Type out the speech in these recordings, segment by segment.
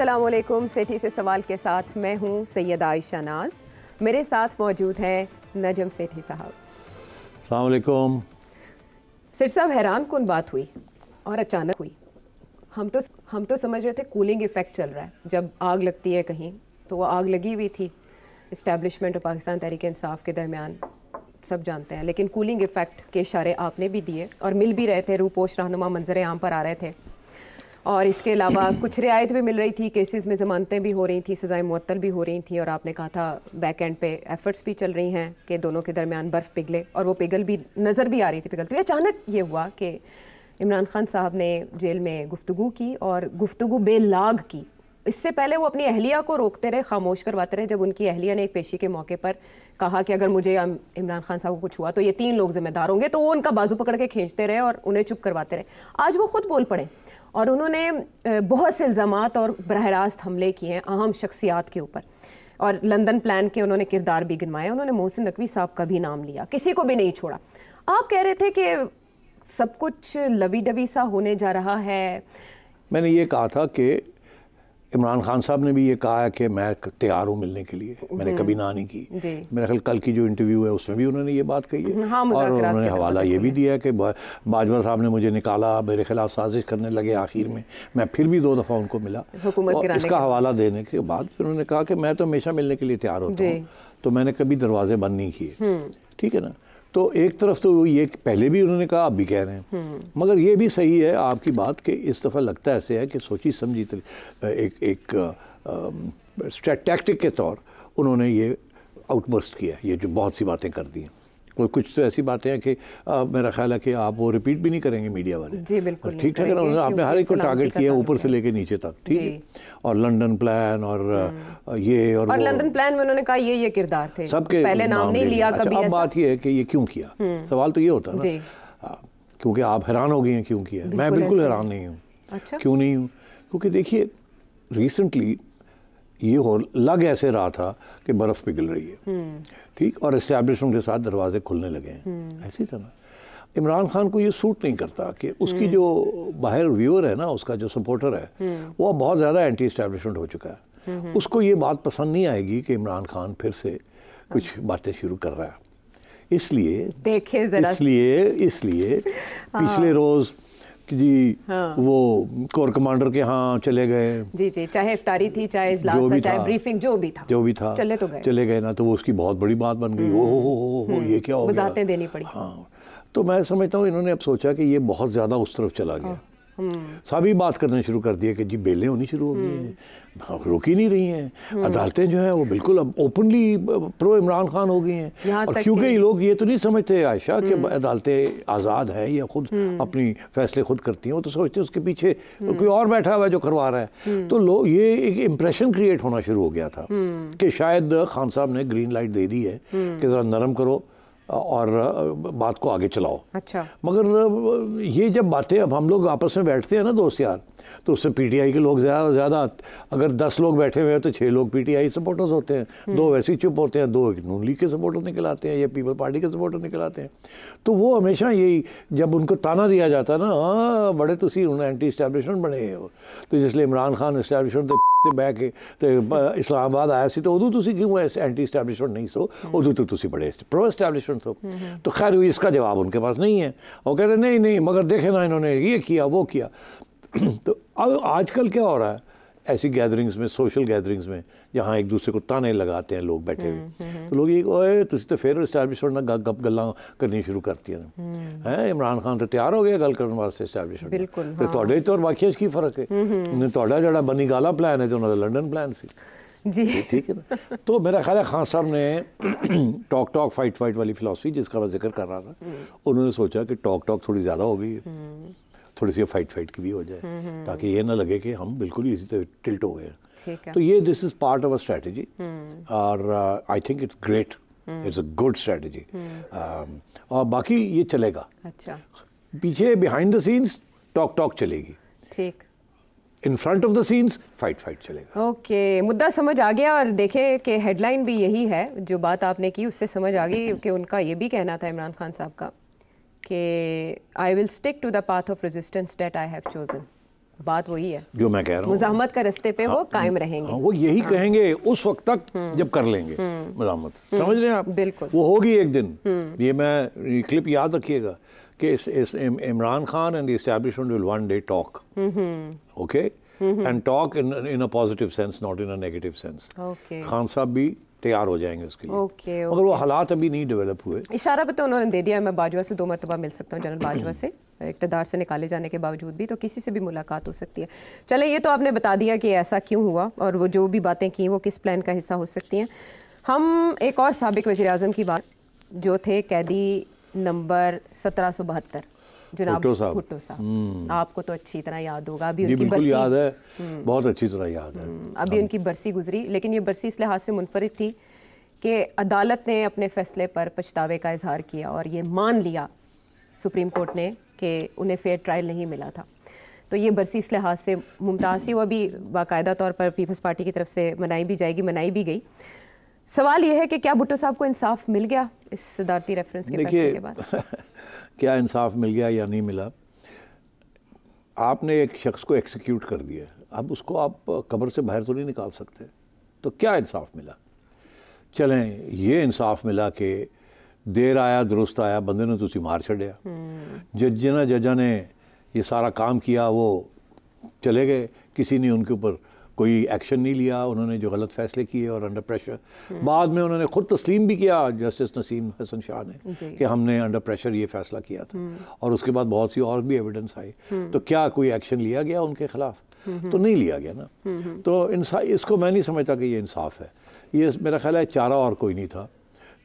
असलम सेठी से सवाल के साथ मैं हूँ सैयद आयशा नाज मेरे साथ मौजूद हैं नजम सेठी साहब अलैक्म सिर साहब हैरान कौन बात हुई और अचानक हुई हम तो हम तो समझ रहे थे कूलिंग इफ़ेक्ट चल रहा है जब आग लगती है कहीं तो वो आग लगी हुई थी इस्टेबलिशमेंट और पाकिस्तान तहरीक इंसाफ के दरमियान सब जानते हैं लेकिन कूलिंग इफ़ेक्ट के इशारे आपने भी दिए और मिल भी रहे थे रूपोश रहनुमा मंजर आम पर आ रहे थे और इसके अलावा कुछ रियायत भी मिल रही थी केसेस में ज़मानतें भी हो रही थी सज़ाएं मअतल भी हो रही थी और आपने कहा था बैक एंड पे एफ़र्ट्स भी चल रही हैं कि दोनों के दरमियान बर्फ़ पिघले और वो पिघल भी नज़र भी आ रही थी पिघलती हुई अचानक ये हुआ कि इमरान खान साहब ने जेल में गुफ्तु की और गुफ्तु बेलाग की इससे पहले वो अपनी अहलिया को रोकते रहे खामोश करवाते रहे जब उनकी अहलिया ने एक पेशी के मौके पर कहा कि अगर मुझे इमरान खान साहब को कुछ हुआ तो ये तीन लोग जिम्मेदार होंगे तो वो उनका बाजू पकड़ के खींचते रहे और उन्हें चुप करवाते रहे आज वो खुद बोल पड़े और उन्होंने बहुत से इल्ज़ाम और बरह रास्त हमले किए हैं अहम शख्सियात के ऊपर और लंदन प्लान के उन्होंने किरदार भी गिनवाए उन्होंने मोहसिन नकवी साहब का भी नाम लिया किसी को भी नहीं छोड़ा आप कह रहे थे कि सब कुछ लवी डवी सा होने जा रहा है मैंने ये कहा था कि इमरान खान साहब ने भी ये कहा है कि मैं तैयार हूँ मिलने के लिए मैंने कभी हम्म। ना नहीं की मेरा ख्याल कल की जो इंटरव्यू है उसमें भी उन्होंने ये बात कही है हम्म, हाँ, और उन्होंने हवाला ये भी दिया है कि बाजवा साहब ने मुझे निकाला मेरे खिलाफ साजिश करने लगे आखिर में मैं फिर भी दो दफ़ा उनको मिला और इसका हवाला देने के बाद फिर उन्होंने कहा कि मैं तो हमेशा मिलने के लिए तैयार होता हूँ तो मैंने कभी दरवाजे बंद नहीं किए हम्म। ठीक है ना तो एक तरफ तो ये पहले भी उन्होंने कहा आप भी कह रहे हैं हम्म। मगर ये भी सही है आपकी बात कि इस दफ़ा लगता ऐसे है कि सोची समझी एक एक टैक्टिक के तौर उन्होंने ये आउटबर्स्ट किया ये जो बहुत सी बातें कर दी हैं और कुछ तो ऐसी बातें हैं कि मेरा ख्याल है कि आप वो रिपीट भी नहीं करेंगे मीडिया वाले जी बिल्कुल ठीक ठाक उन्होंने आपने हर एक को टारगेट किया ऊपर से लेके नीचे तक ठीक है और लंदन प्लान और हम्म। ये और, लंदन प्लान में उन्होंने कहा ये ये किरदार थे सबके पहले नाम नहीं लिया कभी अच्छा, अब बात ये है कि ये क्यों किया हम्म। सवाल तो ये होता है ना क्योंकि आप हैरान हो गए हैं क्यों किया मैं बिल्कुल हैरान नहीं हूँ अच्छा। क्यों नहीं हूँ क्योंकि देखिए रिसेंटली ये हो लग ऐसे रहा था कि बर्फ़ पिघल रही है हम्म। ठीक और इस्टेब्लिशमेंट के साथ दरवाजे खुलने लगे हैं हम्म। ऐसी तरह इमरान खान को ये सूट नहीं करता कि उसकी हम्म। जो बाहर व्यूअर है ना उसका जो सपोर्टर है हम्म। वह बहुत ज़्यादा एंटी इस्टेब्लिशमेंट हो चुका है उसको ये बात पसंद नहीं आएगी कि इमरान खान फिर से कुछ हाँ। बातें शुरू कर रहा है इसलिए देखे इसलिए इसलिए हाँ। पिछले रोज़ कि जी हाँ। वो कोर कमांडर के हाँ चले गए जी जी चाहे इफ्तारी थी चाहे इजलास जो भी था, चाहे ब्रीफिंग जो भी था जो भी था चले तो गए चले गए ना तो वो उसकी बहुत बड़ी बात बन गई हम्म। ओ हो हो हो ये क्या हो गया देनी पड़ी हाँ तो मैं समझता हूँ इन्होंने अब सोचा कि ये बहुत ज़्यादा उस तरफ चला गया हाँ। सभी तो बात करना शुरू कर दिया कि जी बेलें होनी शुरू हो गई हैं हाँ, रोकी नहीं रही हैं अदालतें जो हैं वो बिल्कुल अब ओपनली प्रो इमरान खान हो गई हैं और क्योंकि ये लोग ये तो नहीं समझते आयशा कि हम्म। अदालतें आज़ाद हैं या खुद हम्म। अपनी फैसले खुद करती हैं वो तो सोचते हैं उसके पीछे हम्म। कोई और बैठा हुआ है जो करवा रहा है तो लोग ये एक इम्प्रेशन क्रिएट होना शुरू हो गया था कि शायद खान साहब ने ग्रीन लाइट दे दी है कि ज़रा नरम करो और बात को आगे चलाओ अच्छा मगर ये जब बातें अब हम लोग आपस में बैठते हैं ना दोस्त यार तो उससे पीटीआई के लोग ज़्यादा ज़्यादा अगर दस लोग बैठे हुए हैं तो छः लोग पीटीआई सपोर्टर्स होते हैं दो हम्म। वैसे ही चुप होते हैं दो नून लीग के सपोर्टर निकल आते हैं या पीपल पार्टी के सपोर्टर निकल आते हैं तो वो हमेशा यही जब उनको ताना दिया जाता है ना हाँ बड़े तो सी उन्हें एंटी इस्टेब्लिशमेंट बने हो तो जिसलिए इमरान खान इस्टेब्लिशमेंट तो बह के तो इस्लामाबाद आया ਸੀ तो उदू ਤੁਸੀਂ तो क्यों ऐसे एंटी ਐਸਟੈਬਲਿਸ਼ਮੈਂਟ नहीं सो हम्म। उदू तो ਤੁਸੀਂ ਬੜੇ ਪ੍ਰੋ ਐਸਟੈਬਲਿਸ਼ਮੈਂਟ तो खैर इसका जवाब उनके पास नहीं है वो कहते नहीं नहीं मगर देखे ना इन्होंने ये किया वो किया तो अब आजकल क्या हो रहा है ऐसी गैदरिंग्स में सोशल गैदरिंग्स में जहाँ एक दूसरे को ताने लगाते हैं लोग बैठे हुए हम्म, हम्म। तो लोग ये ओए तुझे तो फिर इस्टेब्लिशमेंट ना गप गल्ला करनी शुरू करती है हम्म। हैं इमरान खान तो तैयार हो गया गल करने वास्ते इस्टेब्लिशमेंट तो थोड़े हाँ। तो और बाकी की फर्क है थोड़ा ਤੁਹਾਡਾ बनी गाला प्लान है जो तो उन्होंने लंडन प्लान से जी ठीक है तो मेरा ख्याल है खान साहब ने टॉक टॉक फाइट फाइट वाली फिलासफी जिसका मैं जिक्र कर रहा था उन्होंने सोचा कि टॉक टॉक थोड़ी ज़्यादा हो गई है थोड़ी सी फाइट फाइट की भी हो जाए हम्म, हम्म। ताकि ये ना लगे कि हम बिल्कुल ही इसी तरह टिल्ट हो गए हैं तो ये this is part of a strategy और I think it's great it's a good strategy और बाकी ये चलेगा अच्छा पीछे behind the scenes talk talk चलेगी ठीक in front of the scenes fight fight चलेगा ओके okay, मुद्दा समझ आ गया और देखे कि हेडलाइन भी यही है जो बात आपने की उससे समझ आ गई कि उनका ये भी कहना था इमरान खान साहब का कि I will stick to the path of resistance that I have chosen बात वही है जो मैं कह रहा हूँ मुजामत का रास्ते पे वो हाँ, कायम रहेंगे हाँ, वो यही हाँ। कहेंगे उस वक्त तक हम्म। जब कर लेंगे हम्म। मुजामत हम्म। समझ रहे हैं आप बिल्कुल वो होगी एक दिन ये मैं क्लिप याद रखिएगा कि Imran Khan and establishment will one day talk okay and talk in in a positive sense not in a negative sense Khan साहब भी तैयार हो जाएंगे उसके लिए ओके okay, okay. वो हालात अभी नहीं डेवलप हुए इशारा भी तो उन्होंने दे दिया मैं बाजवा से दो मरतबा मिल सकता हूँ जनरल बाजवा से इकतदार से निकाले जाने के बावजूद भी तो किसी से भी मुलाकात हो सकती है चले ये तो आपने बता दिया कि ऐसा क्यों हुआ और वो जो भी बातें की वो किस प्लान का हिस्सा हो सकती हैं हम एक और सबक वजी की बात जो थे कैदी नंबर सत्रह सौ बहत्तर जनाब भुट्टो साहब हम्म। आपको तो अच्छी तरह याद होगा अभी उनकी बरसी याद है हम्म। बहुत अच्छी तरह याद है हम्म। अभी हाँ। उनकी बरसी गुजरी लेकिन ये बरसी इस लिहाज से मुनफरद थी कि अदालत ने अपने फैसले पर पछतावे का इजहार किया और ये मान लिया सुप्रीम कोर्ट ने कि उन्हें फेयर ट्रायल नहीं मिला था तो ये बरसी इस लिहाज से मुमताज़ थी वो अभी बाकायदा तौर पर पीपल्स पार्टी की तरफ से मनाई भी जाएगी मनाई भी गई सवाल यह है कि क्या भुट्टो साहब को इंसाफ मिल गया इस सदारती रेफरेंस के, के बाद क्या इंसाफ मिल गया या नहीं मिला आपने एक शख्स को एक्सिक्यूट कर दिया अब उसको आप कब्र से बाहर तो नहीं निकाल सकते तो क्या इंसाफ मिला चलें ये इंसाफ मिला कि देर आया दुरुस्त आया बंदे ने तुम तो मार छड़िया हम्म। जज जजा ने ये सारा काम किया वो चले गए किसी ने उनके ऊपर कोई एक्शन नहीं लिया उन्होंने जो गलत फैसले किए और अंडर प्रेशर हम्म। बाद में उन्होंने ख़ुद तस्लीम भी किया जस्टिस नसीम हसन शाह ने कि हमने अंडर प्रेशर ये फैसला किया था हम्म। और उसके बाद बहुत सी और भी एविडेंस आई हम्म। तो क्या कोई एक्शन लिया गया उनके खिलाफ तो नहीं लिया गया ना तो इसको मैं नहीं समझता कि ये इंसाफ है ये मेरा ख्याल है चारा और कोई नहीं था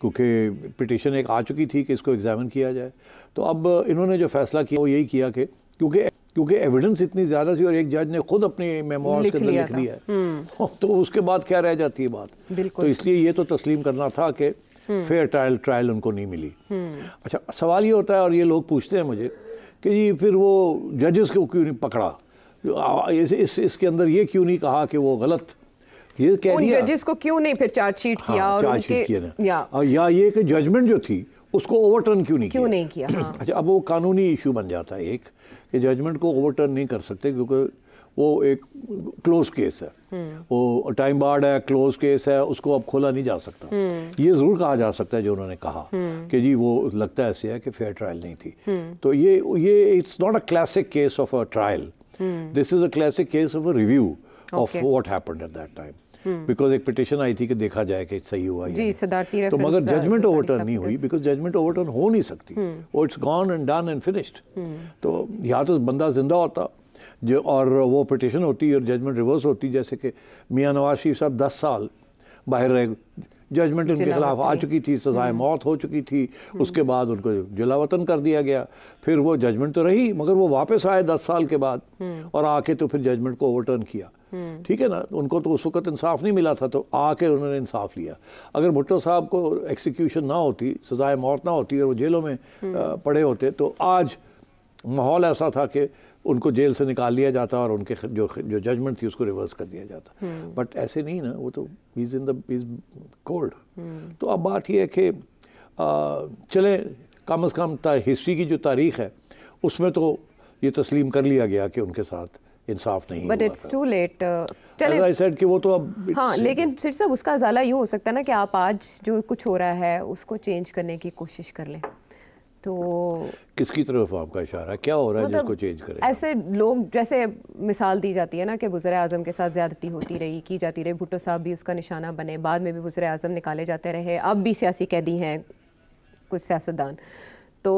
क्योंकि पिटिशन एक आ चुकी थी कि इसको एग्जामिन किया जाए तो अब इन्होंने जो फैसला किया वो यही किया कि क्योंकि क्योंकि एविडेंस इतनी ज़्यादा थी और एक जज ने खुद अपने मेमोर्स के अंदर लिख दिया हम्म। हाँ, तो उसके बाद क्या रह जाती है बात तो इसलिए ये तो तस्लीम करना था कि फेयर ट्रायल ट्रायल उनको नहीं मिली हम्म। अच्छा सवाल ये होता है और ये लोग पूछते हैं मुझे कि जी फिर वो जजेस को क्यों नहीं पकड़ा इस, इस इसके अंदर ये क्यों नहीं कहा कि वो गलत ये कह उन जजेस को क्यों नहीं फिर चार्जशीट हाँ, किया हाँ, और चार्जशीट किया या, या ये कि जजमेंट जो थी उसको ओवरटर्न क्यों नहीं क्यों किया? नहीं किया हाँ। अच्छा अब वो कानूनी इशू बन जाता है एक ये जजमेंट को ओवरटर्न नहीं कर सकते क्योंकि वो एक क्लोज केस है वो टाइम बार्ड है क्लोज केस है उसको अब खोला नहीं जा सकता हम्म। ये ज़रूर कहा जा सकता है जो उन्होंने कहा हम्म। कि जी वो लगता ऐसे है कि फेयर ट्रायल नहीं थी हम्म। तो ये ये it's not a classic case of a trial this is a classic case of a review of what happen at that time because hmm. एक पिटिशन आई थी कि देखा जाए कि सही हुआ जी तो मगर जजमेंट ओवरटर्न नहीं हुई बिकॉज जजमेंट ओवरटर्न हो नहीं सकती वो it's gone and done and finished तो या तो बंदा जिंदा होता जो और वो पिटिशन होती और जजमेंट रिवर्स होती जैसे कि मियाँ नवाज शरीफ साहब दस साल बाहर रहे जजमेंट उनके खिलाफ आ चुकी थी सजाए हम्म। मौत हो चुकी थी हम्म। उसके बाद उनको जिला वतन कर दिया गया फिर वो जजमेंट तो रही मगर वो वापस आए दस साल के बाद और आके तो फिर जजमेंट को ओवरटर्न किया हम्म। ठीक है ना उनको तो उस वक्त इंसाफ नहीं मिला था तो आके उन्होंने इंसाफ लिया अगर भुट्टो साहब को एक्सिक्यूशन ना होती सजाए मौत ना होती और वो जेलों में हम्म। पड़े होते तो आज माहौल ऐसा था कि उनको जेल से निकाल लिया जाता और उनके जो जो जजमेंट थी उसको रिवर्स कर दिया जाता बट हम्म। ऐसे नहीं ना वो तो इज़ इन दीज कोल्ड तो अब बात यह है कि चले कम अज़ कम हिस्ट्री की जो तारीख है उसमें तो ये तस्लीम कर लिया गया कि उनके साथ इंसाफ नहीं but it's too late said कि वो तो अब हाँ लेकिन सिर साहब उसका अजाला यूँ हो सकता है ना कि आप आज जो कुछ हो रहा है उसको चेंज करने की कोशिश कर लें तो किसकी तरफ आपका इशारा क्या हो रहा है जिसको चेंज मतलब करें ऐसे लोग जैसे मिसाल दी जाती है ना कि बुजर आजम के साथ ज़्यादती होती रही की जाती रही भुट्टो साहब भी उसका निशाना बने बाद में भी बुजर आजम निकाले जाते रहे अब भी सियासी कैदी हैं कुछ सियासतदान तो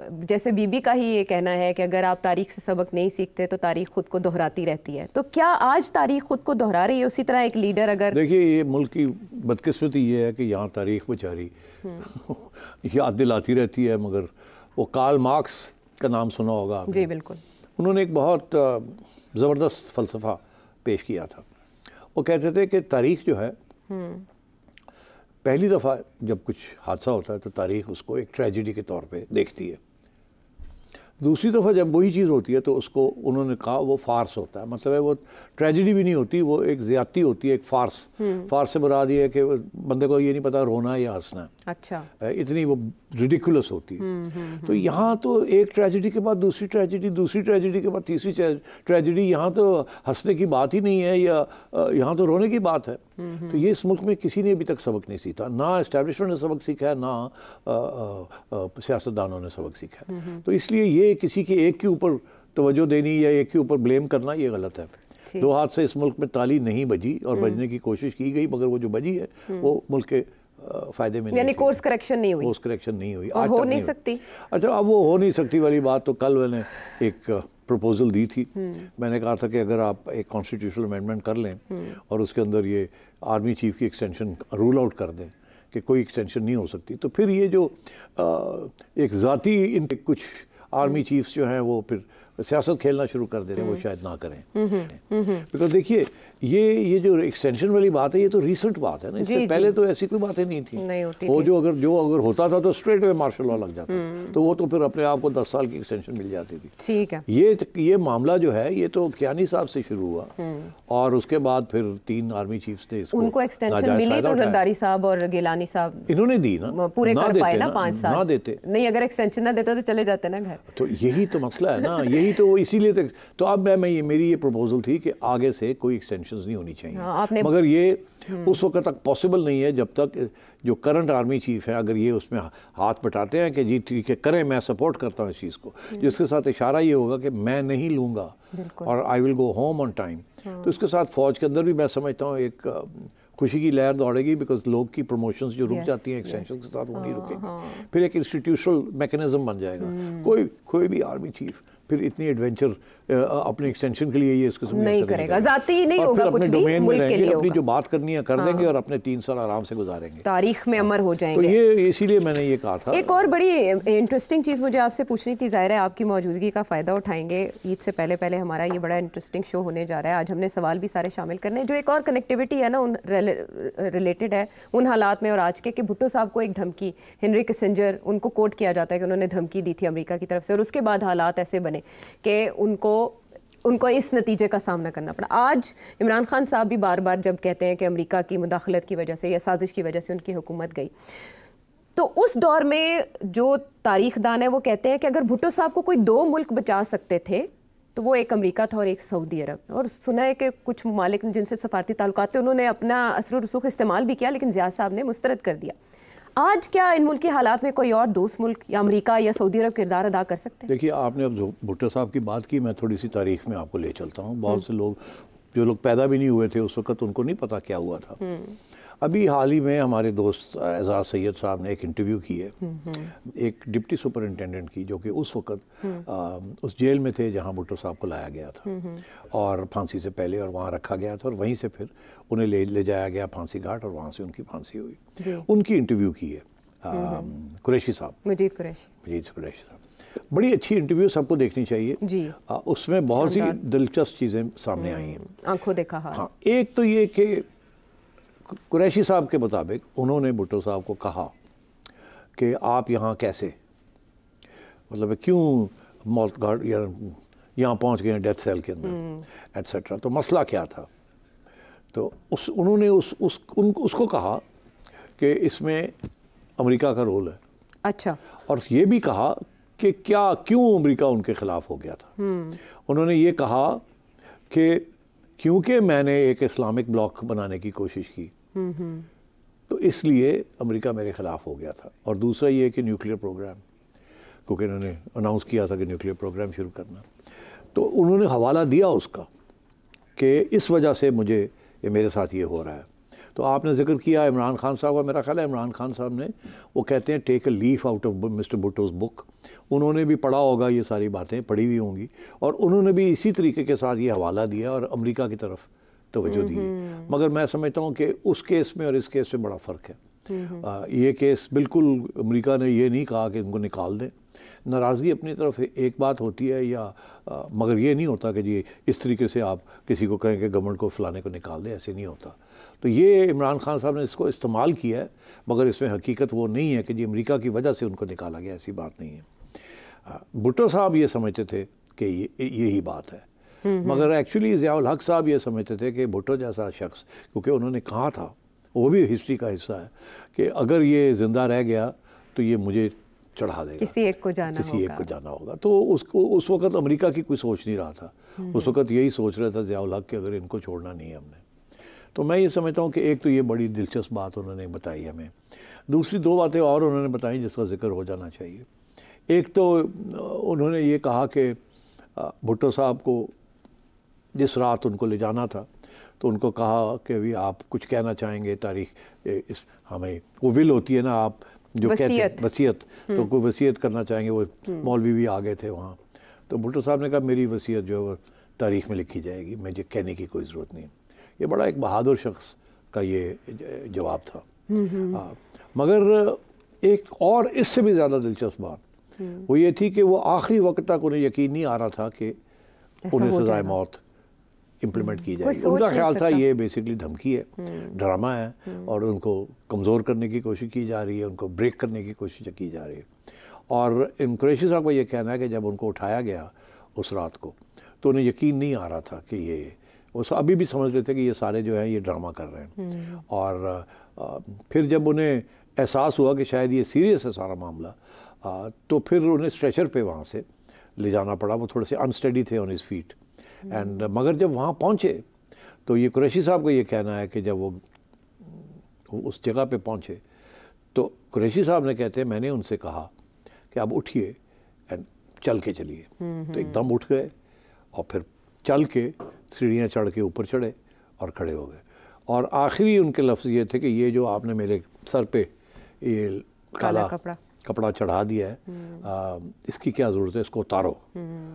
जैसे बीबी का ही ये कहना है कि अगर आप तारीख से सबक नहीं सीखते तो तारीख खुद को दोहराती रहती है तो क्या आज तारीख खुद को दोहरा रही है उसी तरह एक लीडर अगर देखिए ये मुल्क की बदकस्मती ये है कि यहाँ तारीख बेचारी हम्म। याद दिलाती रहती है मगर वो कार्ल मार्क्स का नाम सुना होगा आपने। जी बिल्कुल उन्होंने एक बहुत ज़बरदस्त फ़लसफ़ा पेश किया था वो कहते थे कि तारीख जो है हम्म। पहली दफ़ा जब कुछ हादसा होता है तो तारीख उसको एक ट्रेजिडी के तौर पे देखती है दूसरी दफ़ा जब वही चीज़ होती है तो उसको उन्होंने कहा वो फार्स होता है मतलब है वो ट्रेजिडी भी नहीं होती वो एक ज़्यादती होती है एक फार्स हम्म। फार्स से बुरा ये है कि बंदे को ये नहीं पता रोना या हंसना है अच्छा इतनी वो रिडिकुलस होती है हम्म, हम्म, हम्म। तो यहाँ तो एक ट्रेजिडी के बाद दूसरी ट्रेजिडी दूसरी ट्रेजिडी के बाद तीसरी ट्रेजिडी यहाँ तो हंसने की बात ही नहीं है या यहाँ तो रोने की बात है तो ये इस मुल्क में किसी ने अभी तक सबक नहीं सीखा ना इस्टेब्लिशमेंट ने सबक सीखा है ना सियासतदानों ने सबक सीखा है तो इसलिए ये किसी के एक के ऊपर तोज्जो देनी या एक के ऊपर ब्लेम करना ये गलत है दो हाथ से इस मुल्क में ताली नहीं बजी और बजने की कोशिश की गई मगर वो जो बजी है वो मुल्क के फायदे में यानी कोर्स करेक्शन नहीं हुई कोर्स करेक्शन नहीं हुई और हो नहीं, नहीं सकती अच्छा अब वो हो नहीं सकती वाली बात तो कल मैंने एक प्रपोजल दी थी हम्म। मैंने कहा था कि अगर आप एक कॉन्स्टिट्यूशनल अमेंडमेंट कर लें हम्म। और उसके अंदर ये आर्मी चीफ की एक्सटेंशन रूल आउट कर दें कि कोई एक्सटेंशन नहीं हो सकती तो फिर ये जो एक ज़ाती इन कुछ आर्मी हम्म। चीफ्स जो हैं वो फिर सियासत खेलना शुरू कर रहे हैं वो शायद ना करें बिकॉज देखिए ये ये जो एक्सटेंशन वाली बात है ये तो रिसेंट बात है ना इससे जी, पहले जी. तो ऐसी कोई बातें नहीं थी नहीं होती वो थी। जो अगर जो अगर होता था तो स्ट्रेट वे मार्शल लॉ लग जाता हम्म। तो वो तो फिर अपने आप को दस साल की एक्सटेंशन मिल जाती थी ठीक है ये ये मामला जो है ये तो कियानी साहब से शुरू हुआ हम्म। और उसके बाद फिर तीन आर्मी चीफ थे उनको एक्सटेंशन मिली तो जरदारी साहब और गिलानी साहब इन्होंने दी ना पूरे कर पाए ना पाँच साल ना देते नहीं अगर एक्सटेंशन ना देते तो चले जाते ना घर तो यही तो मसला है ना यही तो इसीलिए तो, तो अब मैं मेरी ये प्रपोजल थी कि आगे से कोई एक्सटेंशन एक्शन नहीं होनी चाहिए हाँ, आपने... मगर ये हम्म। उस वक्त तक पॉसिबल नहीं है जब तक जो करंट आर्मी चीफ है अगर ये उसमें हाथ बटाते हैं कि जी ठीक है करें मैं सपोर्ट करता हूँ इस चीज़ को हम्म। जिसके साथ इशारा ये होगा कि मैं नहीं लूँगा और I will go home on time तो इसके साथ फ़ौज के अंदर भी मैं समझता हूँ एक खुशी की लहर दौड़ेगी बिकॉज लोग की प्रमोशन जो रुक yes, जाती हैं एक्सटेंशन yes. के साथ वो नहीं हाँ, रुकेगी हाँ। फिर एक इंस्टीट्यूशनल मैकेनिज्म बन जाएगा हम्म। कोई कोई भी आर्मी चीफ फिर इतनी एडवेंचर अपने एक्सटेंशन के लिए ये इस किस्म नहीं करेगा जाती ही नहीं होगा कुछ भी मुल्क के लिए अपनी जो बात करनी है कर हाँ। देंगे और अपने तीन साल आराम से गुजारेंगे तारीख में अमर हो हाँ। तो जाएंगे तो ये इसीलिए मैंने ये कहा था एक और बड़ी इंटरेस्टिंग चीज़ मुझे आपसे पूछनी थी ज़ाहिर है आपकी मौजूदगी का फ़ायदा उठाएंगे ईद से पहले पहले हमारा ये बड़ा इंटरेस्टिंग शो होने जा रहा है आज हमने सवाल भी सारे शामिल करने जो एक और कनेक्टिविटी है ना उन रिलेटेड है उन हालात में और आज के भुट्टो साहब को एक धमकी हेनरी किसेंजर उनको कोट किया जाता है कि उन्होंने धमकी दी थी अमरीका की तरफ से और उसके बाद हालात ऐसे बने कि उनको उनको इस नतीजे का सामना करना पड़ा आज इमरान खान साहब भी बार बार जब कहते हैं कि अमेरिका की मुदाखलत की वजह से या साजिश की वजह से उनकी हुकूमत गई तो उस दौर में जो तारीख दान है वो कहते हैं कि अगर भुट्टो साहब को कोई दो मुल्क बचा सकते थे तो वो एक अमेरिका था और एक सऊदी अरब और सुना है कि कुछ ममालिक जिनसे सफारती ताल्लुक थे उन्होंने अपना असर रसूख इस्तेमाल भी किया लेकिन जिया साहब ने मुस्तरद कर दिया आज क्या इन मुल्क हालात में कोई और दोस्त मुल्क या अमरीका या सऊदी अरब किरदार अदा कर सकते हैं देखिए आपने अब भुट्टो साहब की बात की मैं थोड़ी सी तारीख में आपको ले चलता हूँ बहुत से हम्म। लोग जो लोग पैदा भी नहीं हुए थे उस वक्त उनको नहीं पता क्या हुआ था हम्म। अभी हाल ही में हमारे दोस्त एजाज सैयद साहब ने एक इंटरव्यू की है एक डिप्टी सुपरिंटेंडेंट की जो कि उस वक्त हम्म। उस जेल में थे जहां भुट्टो साहब को लाया गया था और फांसी से पहले और वहां रखा गया था और वहीं से फिर उन्हें ले ले जाया गया फांसी घाट और वहाँ से उनकी फांसी हुई उनकी इंटरव्यू की है कुरैशी साहब मजीद कुरैशी मजीद कुरैशी साहब बड़ी अच्छी इंटरव्यू सबको देखनी चाहिए जी आ, उसमें बहुत सी दिलचस्प चीज़ें सामने आई हैं हम्म, आंखों देखा हाँ एक तो ये कि कुरैशी साहब के मुताबिक उन्होंने भुट्टो साहब को कहा कि आप यहाँ कैसे मतलब क्यों मौत घाट या यहाँ पहुँच गए डेथ सेल के अंदर एट्सट्रा हम्म। तो मसला क्या था तो उस उन्होंने उस उस उन, उसको कहा कि इसमें अमेरिका का रोल है अच्छा और ये भी कहा कि क्या क्यों अमेरिका उनके ख़िलाफ़ हो गया था हम्म। उन्होंने ये कहा कि क्योंकि मैंने एक इस्लामिक ब्लॉक बनाने की कोशिश की तो इसलिए अमेरिका मेरे ख़िलाफ़ हो गया था और दूसरा ये कि न्यूक्लियर प्रोग्राम क्योंकि इन्होंने अनाउंस किया था कि न्यूक्लियर प्रोग्राम शुरू करना तो उन्होंने हवाला दिया उसका कि इस वजह से मुझे ये मेरे साथ ये हो रहा है तो आपने जिक्र किया इमरान खान साहब का मेरा ख्याल है इमरान खान साहब ने वो कहते हैं take a leaf out of mister Bhutto's book उन्होंने भी पढ़ा होगा ये सारी बातें पढ़ी हुई होंगी और उन्होंने भी इसी तरीके के साथ ये हवाला दिया और अमरीका की तरफ तोज्जो दी हम्म। मगर मैं समझता हूँ कि उस केस में और इस केस में बड़ा फ़र्क है हम्म। आ, ये केस बिल्कुल अमरीका ने ये नहीं कहा कि इनको निकाल दें नाराज़गी अपनी तरफ एक बात होती है या आ, मगर ये नहीं होता कि जी इस तरीके से आप किसी को कहें कि गवर्नमेंट को फलाने को निकाल दें ऐसे नहीं होता तो ये इमरान खान साहब ने इसको इस्तेमाल किया है मगर इसमें हकीकत वो नहीं है कि जी अमरीका की वजह से उनको निकाला गया ऐसी बात नहीं है भुट्टो साहब ये समझते थे कि ये यही बात है हम्म, हम्म। मगर एक्चुअली ज़ियाल हक साहब ये समझते थे कि भुट्टो जैसा शख्स क्योंकि उन्होंने कहा था वो भी हिस्ट्री का हिस्सा है कि अगर ये ज़िंदा रह गया तो ये मुझे चढ़ा देगा किसी एक को जाना किसी होगा। एक को जाना होगा तो उसको उस वक्त अमेरिका की कोई सोच नहीं रहा था हम्म। उस वक्त यही सोच रहा था जयाउल हक के अगर इनको छोड़ना नहीं है हमने तो मैं ये समझता हूँ कि एक तो ये बड़ी दिलचस्प बात उन्होंने बताई हमें दूसरी दो बातें और उन्होंने बताई जिसका जिक्र हो जाना चाहिए एक तो उन्होंने ये कहा कि भुट्टो साहब को जिस रात उनको ले जाना था तो उनको कहा कि अभी आप कुछ कहना चाहेंगे तारीख इस हमें वो विल होती है ना आप जो कहते हैं वसीयत तो हम्म। कोई वसीयत करना चाहेंगे वो हम्म। मौलवी भी आ गए थे वहाँ तो भुट्टो साहब ने कहा मेरी वसीयत जो है वो तारीख में लिखी जाएगी मुझे कहने की कोई ज़रूरत नहीं ये बड़ा एक बहादुर शख्स का ये जवाब था आ, हम्म, हाँ। मगर एक और इससे भी ज़्यादा दिलचस्प बात वो ये थी कि वो आखिरी वक्त तक उन्हें यकीन नहीं आ रहा था कि उन्हें सजाए मौत इम्प्लीमेंट की जाएगी उनका ख्याल था ये बेसिकली धमकी है ड्रामा हम्म। है हम्म। और उनको कमज़ोर करने की कोशिश की जा रही है उनको ब्रेक करने की कोशिश की जा रही है और इन क्रेशी साहब का ये कहना है कि जब उनको उठाया गया उस रात को तो उन्हें यकीन नहीं आ रहा था कि ये वो अभी भी समझ रहे थे कि ये सारे जो हैं ये ड्रामा कर रहे हैं हम्म। और फिर जब उन्हें एहसास हुआ कि शायद ये सीरियस है सारा मामला तो फिर उन्हें स्ट्रेचर पे वहाँ से ले जाना पड़ा वो थोड़े से अनस्टडी थे ऑन इस फीट एंड uh, मगर जब वहाँ पहुँचे तो ये कुरैशी साहब का ये कहना है कि जब वो उस जगह पे पहुँचे तो कुरैशी साहब ने कहते हैं मैंने उनसे कहा कि अब उठिए एंड चल के चलिए हम्म, तो हम्म। एकदम उठ गए और फिर चल के सीढ़ियाँ चढ़ के ऊपर चढ़े और खड़े हो गए और आखिरी उनके लफ्ज़ ये थे कि ये जो आपने मेरे सर पे ये काला, काला कपड़ा कपड़ा चढ़ा दिया है हम्म। इसकी क्या ज़रूरत है इसको उतारो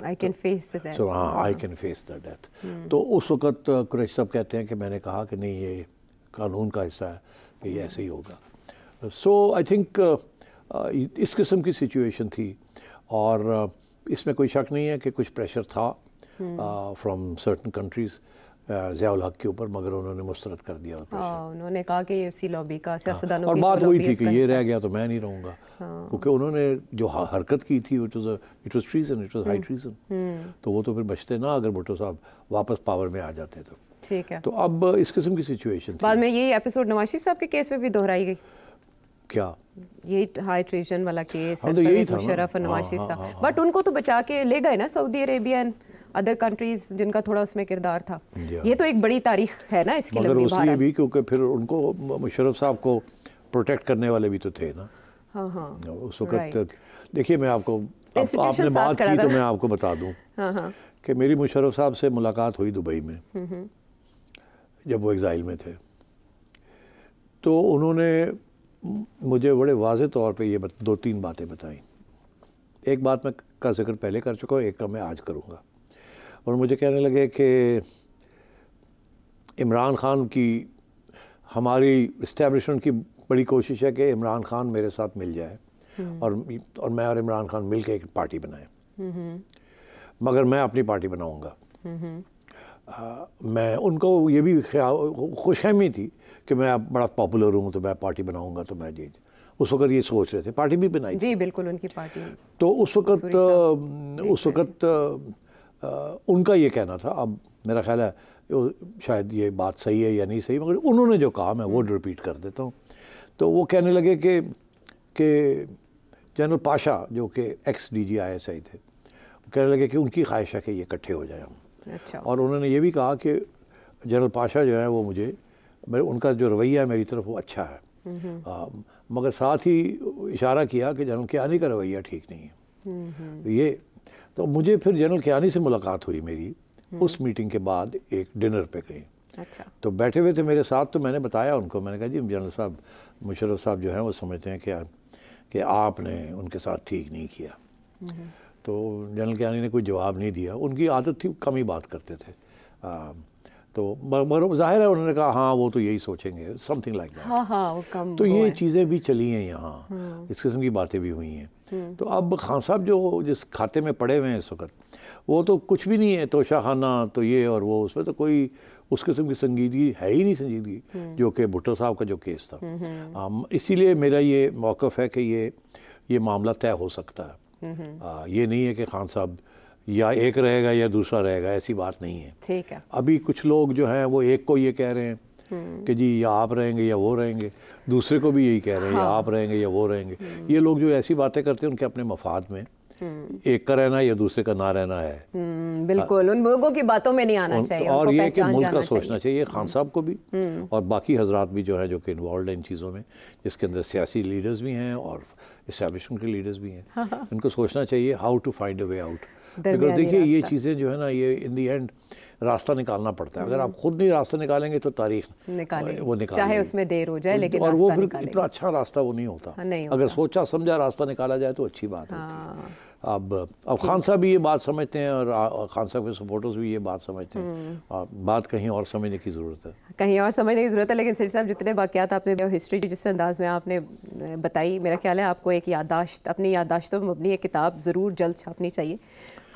आई कैन फेस द हाँ I can face the death तो उस वक़्त कुरेश साहब कहते हैं कि मैंने कहा कि नहीं ये कानून का हिस्सा है कि ये हम्म। ऐसे ही होगा सो आई थिंक इस किस्म की सिचुएशन थी और इसमें कोई शक नहीं है कि कुछ प्रेशर था फ्रॉम सर्टन कंट्रीज़ जयाल हक के ऊपर मगर उन्होंने मुस्तरद कर दिया हाँ, उन्होंने कहा कि उसी लॉबी का हाँ, और बात वही थी कि ये रह गया तो मैं नहीं रहूँगा हाँ। क्योंकि हाँ, उन्होंने जो हरकत की थी it was it was treason it was high treason तो वो तो फिर बचते ना अगर भुट्टो साहब वापस पावर में आ जाते तो ठीक है तो अब इस किस्म की सिचुएशन बाद में ये एपिसोड नवाज शरीफ साहब के केस में भी दोहराई गई क्या यही हाई ट्रीजन वाला केस हाँ, तो यही था शरफ नवाज हाँ, शरीफ हाँ, साहब बट उनको तो बचा के ले गए ना सऊदी अरेबियन अदर कंट्रीज जिनका थोड़ा उसमें किरदार था ये तो एक बड़ी तारीख है ना इसकी मगर उसलिए भी क्योंकि फिर उनको मुशरफ साहब को प्रोटेक्ट करने वाले भी तो थे ना हाँ हाँ उस वक्त देखिए मैं आपको अब, आपने बात की तो मैं आपको बता दूँ हाँ, हाँ। कि मेरी मुशरफ साहब से मुलाकात हुई दुबई में हम्म, हम्म। जब वो एग्ज़ाइल में थे तो उन्होंने मुझे बड़े वाज तौर पे ये दो तीन बातें बताई एक बात मैं का जिक्र पहले कर चुका हूँ एक का मैं आज करूँगा और मुझे कहने लगे कि इमरान ख़ान की हमारी इस्टेब्लिशमेंट की बड़ी कोशिश है कि इमरान ख़ान मेरे साथ मिल जाए हम्म। और और मैं और इमरान ख़ान मिल के एक पार्टी बनाए हम्म। मगर मैं अपनी पार्टी बनाऊंगा हम्म। मैं उनको ये भी खुशहमी थी कि मैं अब बड़ा पॉपुलर हूँ तो मैं पार्टी बनाऊँगा तो मैं जीत उस वक्त ये सोच रहे थे पार्टी भी बनाई जी बिल्कुल उनकी पार्टी तो उस वक्त उस वक्त उनका ये कहना था अब मेरा ख्याल है शायद ये बात सही है या नहीं सही मगर उन्होंने जो काम है वो रिपीट कर देता हूँ तो वो कहने लगे कि कि जनरल पाशा जो कि ex D G I S I थे वो कहने लगे कि उनकी ख्वाहिश है कि ये इकट्ठे हो जाए हम अच्छा। और उन्होंने ये भी कहा कि जनरल पाशा जो है वो मुझे मेरे उनका जो रवैया है मेरी तरफ वो अच्छा है आ, मगर साथ ही इशारा किया कि जनरल के नहीं का रवैया ठीक नहीं है तो ये तो मुझे फिर जनरल कियानी से मुलाकात हुई मेरी हम्म। उस मीटिंग के बाद एक डिनर पे गई अच्छा तो बैठे हुए थे मेरे साथ तो मैंने बताया उनको मैंने कहा जी जनरल साहब मुशरफ साहब जो हैं वो समझते हैं कि कि आपने उनके साथ ठीक नहीं किया हम्म। तो जनरल कियानी ने कोई जवाब नहीं दिया उनकी आदत थी कम ही बात करते थे आ, तो जाहिर है उन्होंने कहा हाँ वो तो यही सोचेंगे समथिंग लाइक दैट तो ये चीज़ें भी चली हैं यहाँ हम्म। इस किस्म की बातें भी हुई हैं हम्म। तो अब खान साहब जो जिस खाते में पड़े हुए हैं इस वक्त वो तो कुछ भी नहीं है तोशा खाना तो ये और वो उसमें तो कोई उस किस्म की संजीदगी है ही नहीं संजीदगी हम्म। जो कि भुट्टो साहब का जो केस था हम्म, इसीलिए मेरा ये मौक़ है कि ये ये मामला तय हो सकता है आ, ये नहीं है कि खान साहब या एक रहेगा या दूसरा रहेगा ऐसी बात नहीं है ठीक है अभी कुछ लोग जो हैं वो एक को ये कह रहे हैं हम्म। कि जी या आप रहेंगे या वो रहेंगे दूसरे को भी यही कह रहे हैं हाँ। या आप रहेंगे या वो रहेंगे हम्म। ये लोग जो ऐसी बातें करते हैं उनके अपने मफाद में हम्म। एक का रहना या दूसरे का ना रहना है बिल्कुल हाँ। उन लोगों की बातों में नहीं आना चाहिए और ये कि मुल्क का सोचना चाहिए खान साहब को भी और बाकी हजरात भी जो है जो कि इन्वॉल्व है इन चीज़ों में जिसके अंदर सियासी लीडर्स भी हैं और इस्टेब्लिशमेंट के लीडर्स भी हैं उनको हाँ, हाँ। सोचना चाहिए how to find a way out because देखिए ये चीज़ें जो है ना ये इन दी एंड रास्ता निकालना पड़ता है अगर आप हम्म। खुद नहीं रास्ता निकालेंगे तो तारीख वो चाहे उसमें देर हो जाए लेकिन और वो फिर इतना अच्छा रास्ता वो नहीं होता हाँ, अगर सोचा समझा रास्ता निकाला जाए तो अच्छी बात है हाँ। अब अब खान साहब भी ये बात समझते हैं और खान साहब के सपोर्टर्स भी ये बात समझते हैं हम्म। बात कहीं और समझने की ज़रूरत है कहीं और समझने की ज़रूरत है लेकिन सिर साहब जितने वाक़ात आपने हिस्ट्री जिस अंदाज में आपने बताई मेरा ख्याल है आपको एक याददाश्त अपनी याददाश्तों में अपनी एक किताब ज़रूर जल्द छापनी चाहिए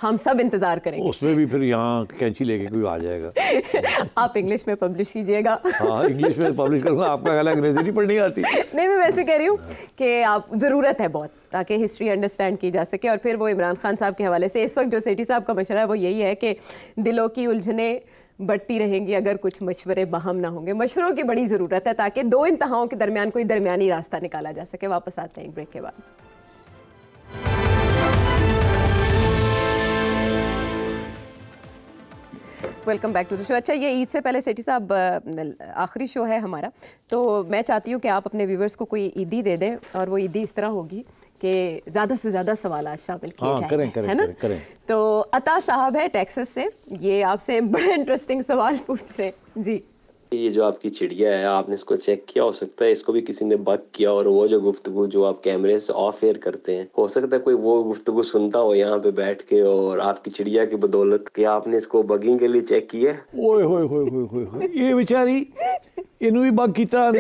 हम सब इंतजार करेंगे उसमें भी फिर यहाँ कैंची लेके कोई आ जाएगा आप इंग्लिश में पब्लिश कीजिएगा हाँ इंग्लिश में पब्लिश करूँगा आपका गला अंग्रेजी नहीं पढ़नी आती नहीं मैं वैसे कह रही हूँ कि आप ज़रूरत है बहुत ताकि हिस्ट्री अंडरस्टैंड की जा सके और फिर वो इमरान खान साहब के हवाले से इस वक्त जो सेठी साहब का मशरा है वो यही है कि दिलों की उलझने बढ़ती रहेंगी अगर कुछ मशवरे बहम ना होंगे मशवरों की बड़ी ज़रूरत है ताकि दो इंतहाओं के दरमियान कोई दरमिया रास्ता निकाला जा सके वापस आते हैं एक ब्रेक के बाद welcome back to the show अच्छा ये ईद से पहले सेठी साहब आखिरी शो है हमारा तो मैं चाहती हूँ कि आप अपने व्यूवर्स को कोई ईदी दे दें और वो ईदी इस तरह होगी कि ज़्यादा से ज़्यादा सवाल आज शामिल किए हाँ, जाएं करें, करें, है ना करें, करें। तो अता साहब है टेक्सस से ये आपसे बड़े इंटरेस्टिंग सवाल पूछ रहे हैं जी ये जो आपकी चिड़िया है आपने इसको चेक किया हो सकता है इसको भी किसी ने बक किया और वो जो गुफ्तगु जो आप कैमरे से ऑफ एयर करते हैं हो सकता है कोई वो गुफ्तगु सुनता हो यहाँ पे बैठ के और आपकी चिड़िया की बदौलत कि आपने इसको बगिंग के लिए चेक किया ओए होए होए होए होए ये बेचारी इन भी बग किया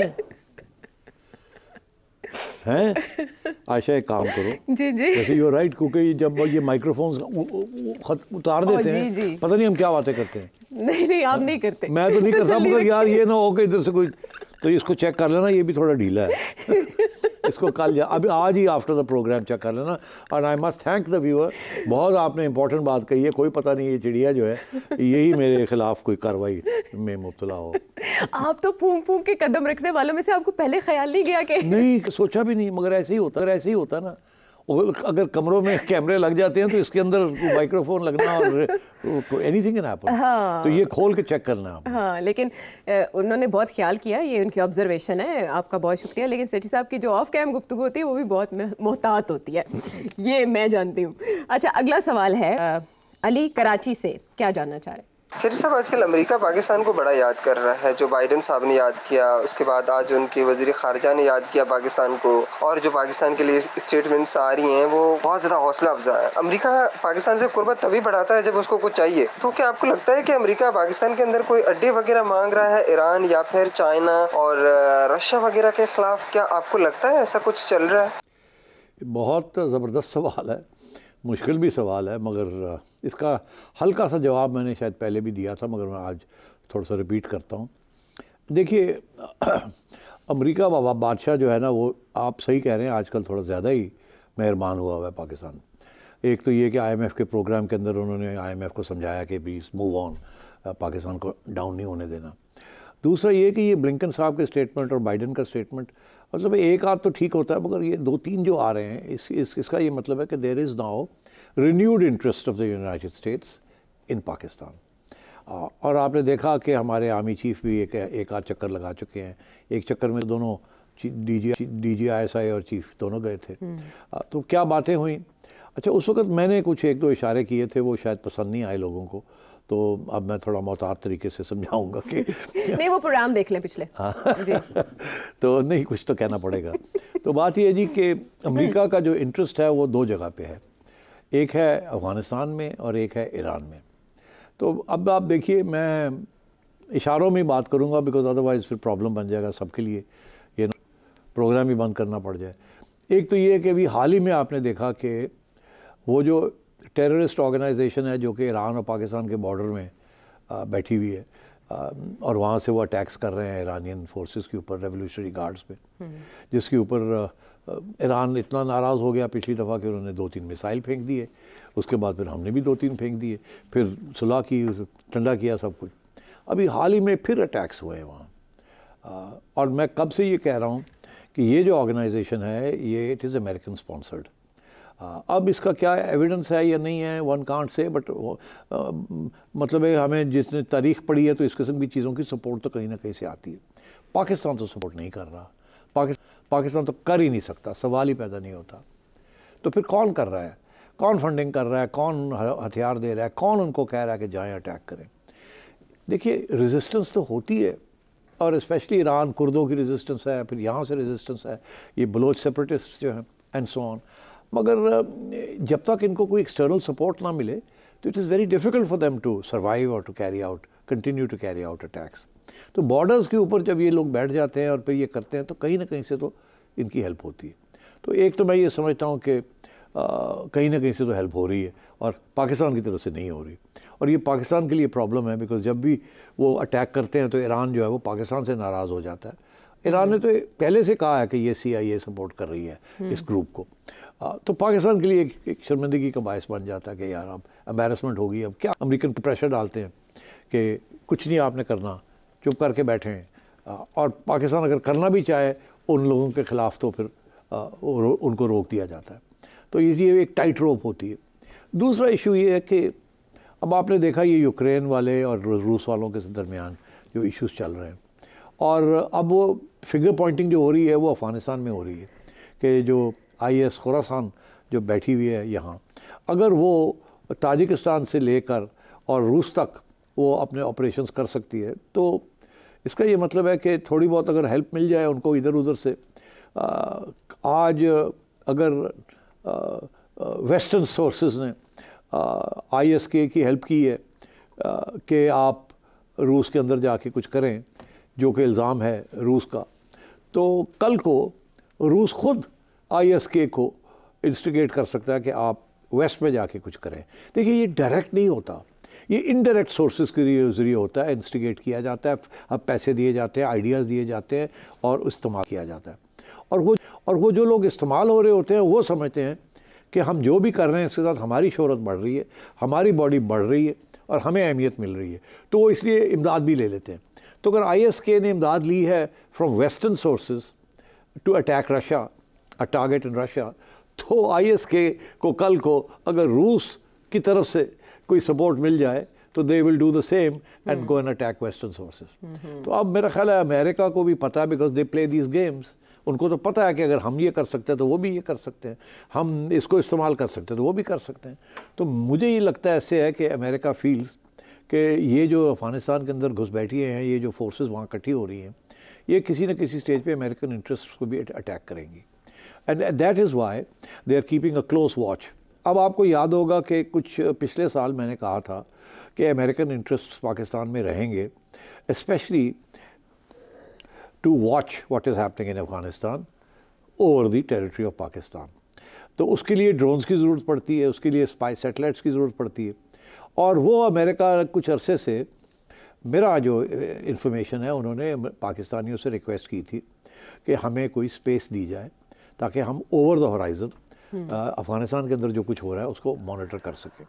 हैं आशा एक काम करो जी जी जैसे यू राइट क्योंकि जब ये माइक्रोफोन उतार देते हैं पता नहीं हम क्या बातें करते हैं नहीं नहीं आप नहीं करते मैं तो नहीं करता मगर यार ये ना हो कि इधर से कोई तो इसको चेक कर लेना ये भी थोड़ा ढीला है इसको कल जा अभी आज ही आफ्टर द प्रोग्राम चेक कर लेना and I must thank the viewer बहुत आपने इंपॉर्टेंट बात कही है कोई पता नहीं ये चिड़िया जो है यही मेरे खिलाफ कोई कार्रवाई में मुबतला हो आप तो फूम फूम के कदम रखने वालों में से आपको पहले ख्याल नहीं गया कि नहीं सोचा भी नहीं मगर ऐसे ही होता ऐसे ही होता ना अगर कमरों में कैमरे लग जाते हैं तो इसके अंदर माइक्रोफोन लगना और एनीथिंग थिंग हैपन हाँ तो ये खोल के चेक करना आप हाँ लेकिन उन्होंने बहुत ख्याल किया ये उनकी ऑब्जर्वेशन है आपका बहुत शुक्रिया लेकिन सेठी साहब की जो ऑफ कैम गुफ्तु होती है वो भी बहुत मोहतात होती है ये मैं जानती हूँ अच्छा अगला सवाल है अली कराची से क्या जानना चाह रहे सर साहब आजकल अमेरिका पाकिस्तान को बड़ा याद कर रहा है जो बाइडन साहब ने याद किया उसके बाद आज उनके वजीर खारजा ने याद किया पाकिस्तान को और जो पाकिस्तान के लिए स्टेटमेंट्स आ रही हैं वो बहुत ज़्यादा हौसला अफजा है अमेरिका पाकिस्तान से कुर्बत तभी बढ़ाता है जब उसको कुछ चाहिए तो क्या आपको लगता है कि अमरीका पाकिस्तान के अंदर कोई अड्डे वगैरह मांग रहा है ईरान या फिर चाइना और रशिया वगैरह के खिलाफ क्या आपको लगता है ऐसा कुछ चल रहा है बहुत ज़बरदस्त सवाल है मुश्किल भी सवाल है मगर इसका हल्का सा जवाब मैंने शायद पहले भी दिया था मगर मैं आज थोड़ा सा रिपीट करता हूँ देखिए अमेरिका बादशाह जो है ना वो आप सही कह रहे हैं आजकल थोड़ा ज़्यादा ही मेहरबान हुआ हुआ है पाकिस्तान एक तो ये कि आईएमएफ के प्रोग्राम के अंदर उन्होंने आईएमएफ को समझाया कि प्लीज़ मूव ऑन पाकिस्तान को डाउन नहीं होने देना दूसरा ये कि ये ब्लिंकन साहब के स्टेटमेंट और बाइडन का स्टेटमेंट मतलब एक आध तो ठीक होता है मगर ये दो तीन जो आ रहे हैं इस, इस इसका ये मतलब है कि there is now renewed interest of the United States in Pakistan और आपने देखा कि हमारे आर्मी चीफ भी एक एक आध चक्कर लगा चुके हैं एक चक्कर में दोनों D G D G I S I और चीफ दोनों गए थे हम्म। तो क्या बातें हुई अच्छा उस वक्त मैंने कुछ एक दो इशारे किए थे वो शायद पसंद नहीं आए लोगों को तो अब मैं थोड़ा मोहतार तरीके से समझाऊंगा कि नहीं वो प्रोग्राम देख लें पिछले हाँ। तो नहीं कुछ तो कहना पड़ेगा तो बात यह जी कि अमेरिका का जो इंटरेस्ट है वो दो जगह पे है एक है अफ़गानिस्तान में और एक है ईरान में तो अब आप देखिए मैं इशारों में बात करूँगा बिकॉज अदरवाइज़ फिर प्रॉब्लम बन जाएगा सबके लिए ये प्रोग्राम ही बंद करना पड़ जाए एक तो ये है कि अभी हाल ही में आपने देखा कि वो जो टेररिस्ट ऑर्गेनाइजेशन है जो कि ईरान और पाकिस्तान के बॉर्डर में बैठी हुई है और वहाँ से वो अटैक्स कर रहे हैं ईरानियन फोर्सेस के ऊपर रेवोल्यूशनरी गार्ड्स पे हम्म। जिसके ऊपर ईरान इतना नाराज़ हो गया पिछली दफ़ा कि उन्होंने दो तीन मिसाइल फेंक दिए उसके बाद फिर हमने भी दो तीन फेंक दिए फिर सुलह की ठंडा किया सब कुछ अभी हाल ही में फिर अटैक्स हुए हैं वहाँ और मैं कब से ये कह रहा हूँ कि ये जो ऑर्गेनाइजेशन है ये इट इज़ अमेरिकन स्पॉन्सर्ड हाँ, अब इसका क्या एविडेंस है या नहीं है वन कांट से बट मतलब है हमें जिसने तारीख पढ़ी है तो इस किस्म की चीज़ों की सपोर्ट तो कहीं ना कहीं से आती है पाकिस्तान तो सपोर्ट नहीं कर रहा पाकिस्तान पाकिस्तान तो कर ही नहीं सकता सवाल ही पैदा नहीं होता तो फिर कौन कर रहा है कौन फंडिंग कर रहा है कौन हथियार दे रहा है कौन उनको कह रहा है कि जाएँ अटैक करें देखिए रेजिस्टेंस तो होती है और स्पेशली ईरान कुर्दों की रेजिस्टेंस है फिर यहाँ से रेजिस्टेंस है ये बलोच सेपरेटिस्ट जो हैं एंड सो ऑन मगर जब तक इनको कोई एक्सटर्नल सपोर्ट ना मिले तो it is very difficult for them to survive और to carry out continue to carry out attacks तो बॉर्डर्स के ऊपर जब ये लोग बैठ जाते हैं और फिर ये करते हैं तो कहीं ना कहीं से तो इनकी हेल्प होती है तो एक तो मैं ये समझता हूँ कि कहीं ना कहीं से तो हेल्प हो रही है और पाकिस्तान की तरफ से नहीं हो रही और ये पाकिस्तान के लिए प्रॉब्लम है बिकॉज जब भी वो अटैक करते हैं तो ईरान जो है वो पाकिस्तान से नाराज़ हो जाता है ईरान ने तो पहले से कहा है कि ये सी आई ए सपोर्ट कर रही है हम्म। इस ग्रुप को हाँ, तो पाकिस्तान के लिए एक, एक शर्मिंदगी का बायस बन जाता है कि यार अब एम्बेरसमेंट होगी अब क्या अमेरिकन प्रेशर डालते हैं कि कुछ नहीं आपने करना चुप करके बैठे हैं हाँ, और पाकिस्तान अगर करना भी चाहे उन लोगों के ख़िलाफ़ तो फिर हाँ, उनको रोक दिया जाता है तो ये एक टाइट रोप होती है दूसरा इशू ये है कि अब आपने देखा ये यूक्रेन वाले और रूस वालों के दरमियान जो इश्यूज चल रहे हैं और अब वो फिगर पॉइंटिंग जो हो रही है वो अफ़गानिस्तान में हो रही है कि जो आई एस खुरासान जो बैठी हुई है यहाँ अगर वो ताजिकिस्तान से लेकर और रूस तक वो अपने ऑपरेशंस कर सकती है तो इसका ये मतलब है कि थोड़ी बहुत अगर हेल्प मिल जाए उनको इधर उधर से आ, आज अगर वेस्टर्न सोर्सेज ने आईएसके की हेल्प की है कि आप रूस के अंदर जाके कुछ करें जो कि इल्ज़ाम है रूस का तो कल को रूस खुद आईएसके को इंस्टिगेट कर सकता है कि आप वेस्ट में जाके कुछ करें देखिए ये डायरेक्ट नहीं होता ये इनडायरेक्ट सोर्सेज के ज़रिए होता है इंस्टिगेट किया जाता है अब पैसे दिए जाते हैं आइडियाज़ दिए जाते हैं और इस्तेमाल किया जाता है और वो और वो जो लोग इस्तेमाल हो रहे होते हैं वो समझते हैं कि हम जो भी कर रहे हैं इसके साथ हमारी शहरत बढ़ रही है हमारी बॉडी बढ़ रही है और हमें अहमियत मिल रही है तो वो इसलिए इमदाद भी ले लेते हैं तो अगर आई ने इमदाद ली है from western sources to attack Russia a target in Russia तो आईएसके को कल को अगर रूस की तरफ से कोई सपोर्ट मिल जाए तो they will do the same and go an attack western sources तो अब मेरा ख्याल है अमेरिका को भी पता है because they play these games उनको तो पता है कि अगर हम ये कर सकते हैं तो वो भी ये कर सकते हैं हम इसको इस्तेमाल कर सकते हैं तो वो भी कर सकते हैं तो मुझे ये लगता है ऐसे है कि अमेरिका फील्स कि ये जो अफ़गानिस्तान के अंदर घुस बैठी हैं ये जो फोर्सेज वहाँ इकट्ठी हो रही हैं ये किसी न किसी स्टेज पे अमेरिकन इंटरेस्ट को भी अटैक करेंगी and that is why they are keeping a close watch अब आपको याद होगा कि कुछ पिछले साल मैंने कहा था कि अमेरिकन इंटरेस्ट पाकिस्तान में रहेंगे especially to watch what is happening in Afghanistan over the territory of Pakistan तो उसके लिए ड्रोन्स की ज़रूरत पड़ती है उसके लिए स्पाई सेटेलाइट्स की ज़रूरत पड़ती है और वो अमेरिका कुछ अरसे से मेरा जो इंफॉर्मेशन है उन्होंने पाकिस्तानियों से रिक्वेस्ट की थी कि हमें कोई स्पेस दी जाए ताकि हम over the horizon hmm. Afghanistan के अंदर जो कुछ हो रहा है उसको मॉनिटर कर सकें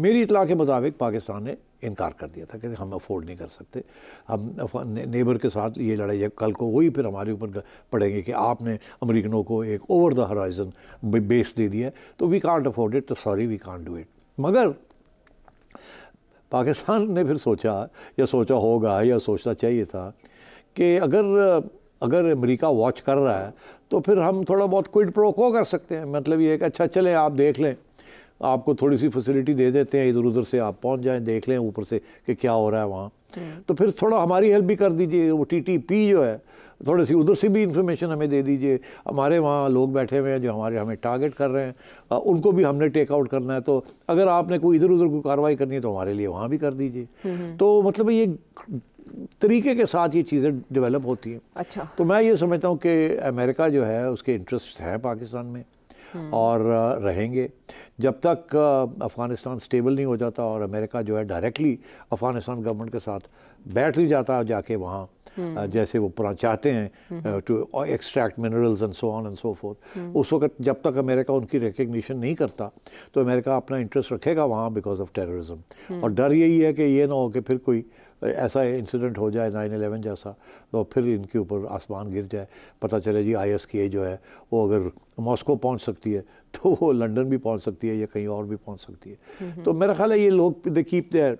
मेरी इतला के मुताबिक पाकिस्तान ने इनकार कर दिया था कि हम अफोर्ड नहीं कर सकते हम नेबर के साथ ये लड़ाई है कल को वही फिर हमारे ऊपर पड़ेंगे कि आपने अमरीकनों को एक ओवर द हराइजन बेस दे दिया तो वी कॉन्ट अफोर्ड इट तो sorry we can't do it मगर पाकिस्तान ने फिर सोचा या सोचा होगा या सोचना चाहिए था कि अगर अगर अमेरिका वॉच कर रहा है तो फिर हम थोड़ा बहुत क्विड प्रोको कर सकते हैं मतलब ये कि अच्छा चलें आप देख लें आपको थोड़ी सी फैसिलिटी दे देते हैं इधर उधर से आप पहुंच जाएं देख लें ऊपर से कि क्या हो रहा है वहाँ हम्म। तो फिर थोड़ा हमारी हेल्प भी कर दीजिए वो टी टी पी जो है थोड़ी सी उधर से भी इन्फॉर्मेशन हमें दे दीजिए हमारे वहाँ लोग बैठे हुए हैं जो हमारे हमें टारगेट कर रहे हैं उनको भी हमने टेकआउट करना है तो अगर आपने कोई इधर उधर कोई कार्रवाई करनी है तो हमारे लिए वहाँ भी कर दीजिए हम्म। तो मतलब ये तरीके के साथ ये चीज़ें डेवलप होती हैं अच्छा तो मैं ये समझता हूँ कि अमेरिका जो है उसके इंटरेस्ट हैं पाकिस्तान में हम्म। और रहेंगे जब तक अफ़गानिस्तान स्टेबल नहीं हो जाता और अमेरिका जो है डायरेक्टली अफ़गानिस्तान गवर्नमेंट के साथ बैठ नहीं जाता है जाके वहाँ हम्म। जैसे वो पुरा चाहते हैं to extract minerals and so on and so forth उस वक्त जब तक अमेरिका उनकी रिकग्निशन नहीं करता तो अमेरिका अपना इंटरेस्ट रखेगा वहाँ बिकॉज ऑफ टेररिज्म और डर यही है कि ये ना हो कि फिर कोई ऐसा इंसिडेंट हो जाए नाइन अलेवन जैसा तो फिर इनके ऊपर आसमान गिर जाए पता चले जी आई जो है वो अगर मॉस्को पहुंच सकती है तो वो लंदन भी पहुंच सकती है या कहीं और भी पहुंच सकती है तो मेरा ख्याल है ये लोग दे कीप देयर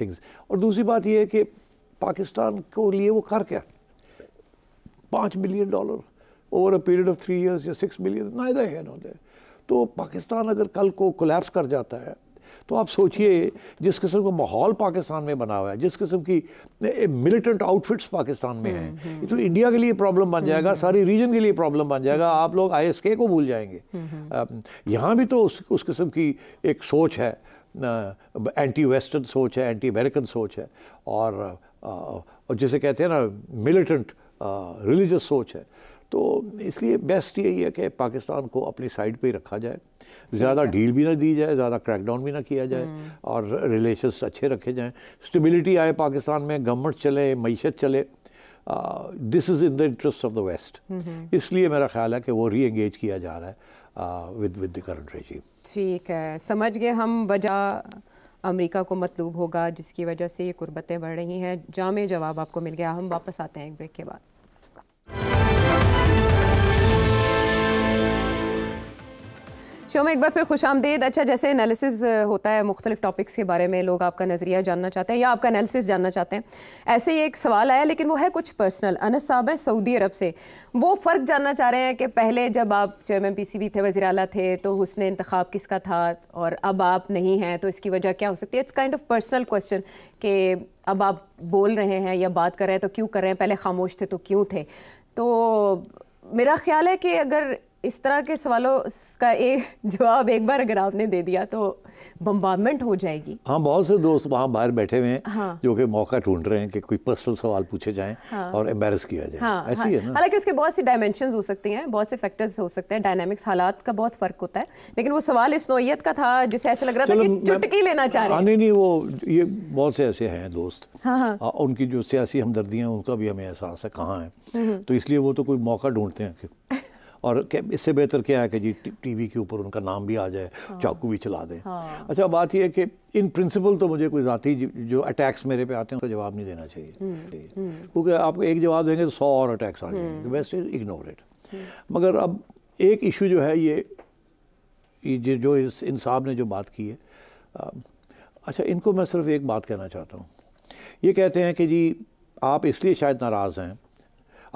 थिंग्स और दूसरी बात ये है कि पाकिस्तान को लिए वो कर क्या पाँच billion dollar over a period of three years या सिक्स बिलियन नायदा है इन्होंने तो पाकिस्तान अगर कल को कोलेप्स कर जाता है तो आप सोचिए जिस किस्म का माहौल पाकिस्तान में बना हुआ है जिस किस्म की मिलिटेंट आउटफिट्स पाकिस्तान में हम्म, हैं हम्म। तो इंडिया के लिए प्रॉब्लम बन जाएगा हम्म, सारी रीजन के लिए प्रॉब्लम बन जाएगा आप लोग आईएसके को भूल जाएंगे यहाँ भी तो उस उस किस्म की एक सोच है एंटी वेस्टर्न सोच है एंटी अमेरिकन सोच है और और जिसे कहते हैं ना मिलिटेंट रिलीजस सोच है तो इसलिए बेस्ट यही है कि पाकिस्तान को अपनी साइड पे रखा जाए ज़्यादा ढील भी ना दी जाए ज़्यादा क्रैकडाउन भी ना किया जाए हम्म। और रिलेशन अच्छे रखे जाएँ स्टेबिलिटी आए पाकिस्तान में गवर्नमेंट चले मीशत चले this is in the interest of the west इसलिए मेरा ख्याल है कि वो री एंगेज किया जा रहा है with with the current regime ठीक है समझ गए हम बजा अमेरिका को मतलूब होगा जिसकी वजह से ये कुर्बतें बढ़ रही हैं जाम जवाब आपको मिल गया हम वापस आते हैं एक ब्रेक के बाद शो में एक बार फिर खुश आमदेद अच्छा जैसे एनालिसिस होता है मुख्तलिफ टॉपिक्स के बारे में लोग आपका नज़रिया जानना चाहते हैं या आपका एनालिसिस जानना चाहते हैं ऐसे ही एक सवाल आया लेकिन वो है कुछ पर्सनल अनस साहब है सऊदी अरब से वो फ़र्क जानना चाह रहे हैं कि पहले जब आप चेयरमैन पी सी बी थे वजी अला थे तो उसने इंतखब किसका था और अब आप नहीं हैं तो इसकी वजह क्या हो सकती है it's kind of personal question कि अब आप बोल रहे हैं या बात कर रहे हैं तो क्यों कर रहे हैं पहले खामोश थे तो क्यों थे तो मेरा ख्याल है कि अगर इस तरह के सवालों का एक जवाब एक बार अगर आपने दे दिया तो बम्बारमेंट हो जाएगी हाँ बहुत से दोस्त वहाँ बाहर बैठे हुए हैं हाँ। जो कि मौका ढूंढ रहे हैं कि कोई पर्सनल सवाल पूछे जाएं हाँ। और एम्बेस किया जाए हाँ, ऐसी हाँ। है ना हालांकि उसके बहुत सी डायमेंशन हो सकती हैं बहुत से फैक्टर्स हो सकते हैं डायनामिक्स हालात का बहुत फ़र्क होता है लेकिन वो सवाल इस नोयत का था जिसे ऐसा लग रहा था कि चुटकी लेना चाह रहे हाँ, नहीं नहीं वो ये बहुत से ऐसे हैं दोस्त हाँ, हाँ। उनकी जो सियासी हमदर्दियाँ उनका भी हमें एहसास है कहाँ है हम्म। तो इसलिए वो तो कोई मौका ढूंढते हैं और इससे बेहतर क्या है कि जी टीवी के ऊपर उनका नाम भी आ जाए हाँ। चाकू भी चला दें हाँ। अच्छा बात यह है कि इन प्रिंसिपल तो मुझे कोई ज़ाती जो अटैक्स मेरे पे आते हैं उसका जवाब नहीं देना चाहिए हम्म, हम्म। क्योंकि आप एक जवाब देंगे तो सौ और अटैक्स आ जाएंगे बेस्ट इज इग्नोर इट मगर अब एक इशू जो है ये, ये जो इस इन साहब ने जो बात की है अच्छा इनको मैं सिर्फ एक बात कहना चाहता हूँ ये कहते हैं कि जी आप इसलिए शायद नाराज़ हैं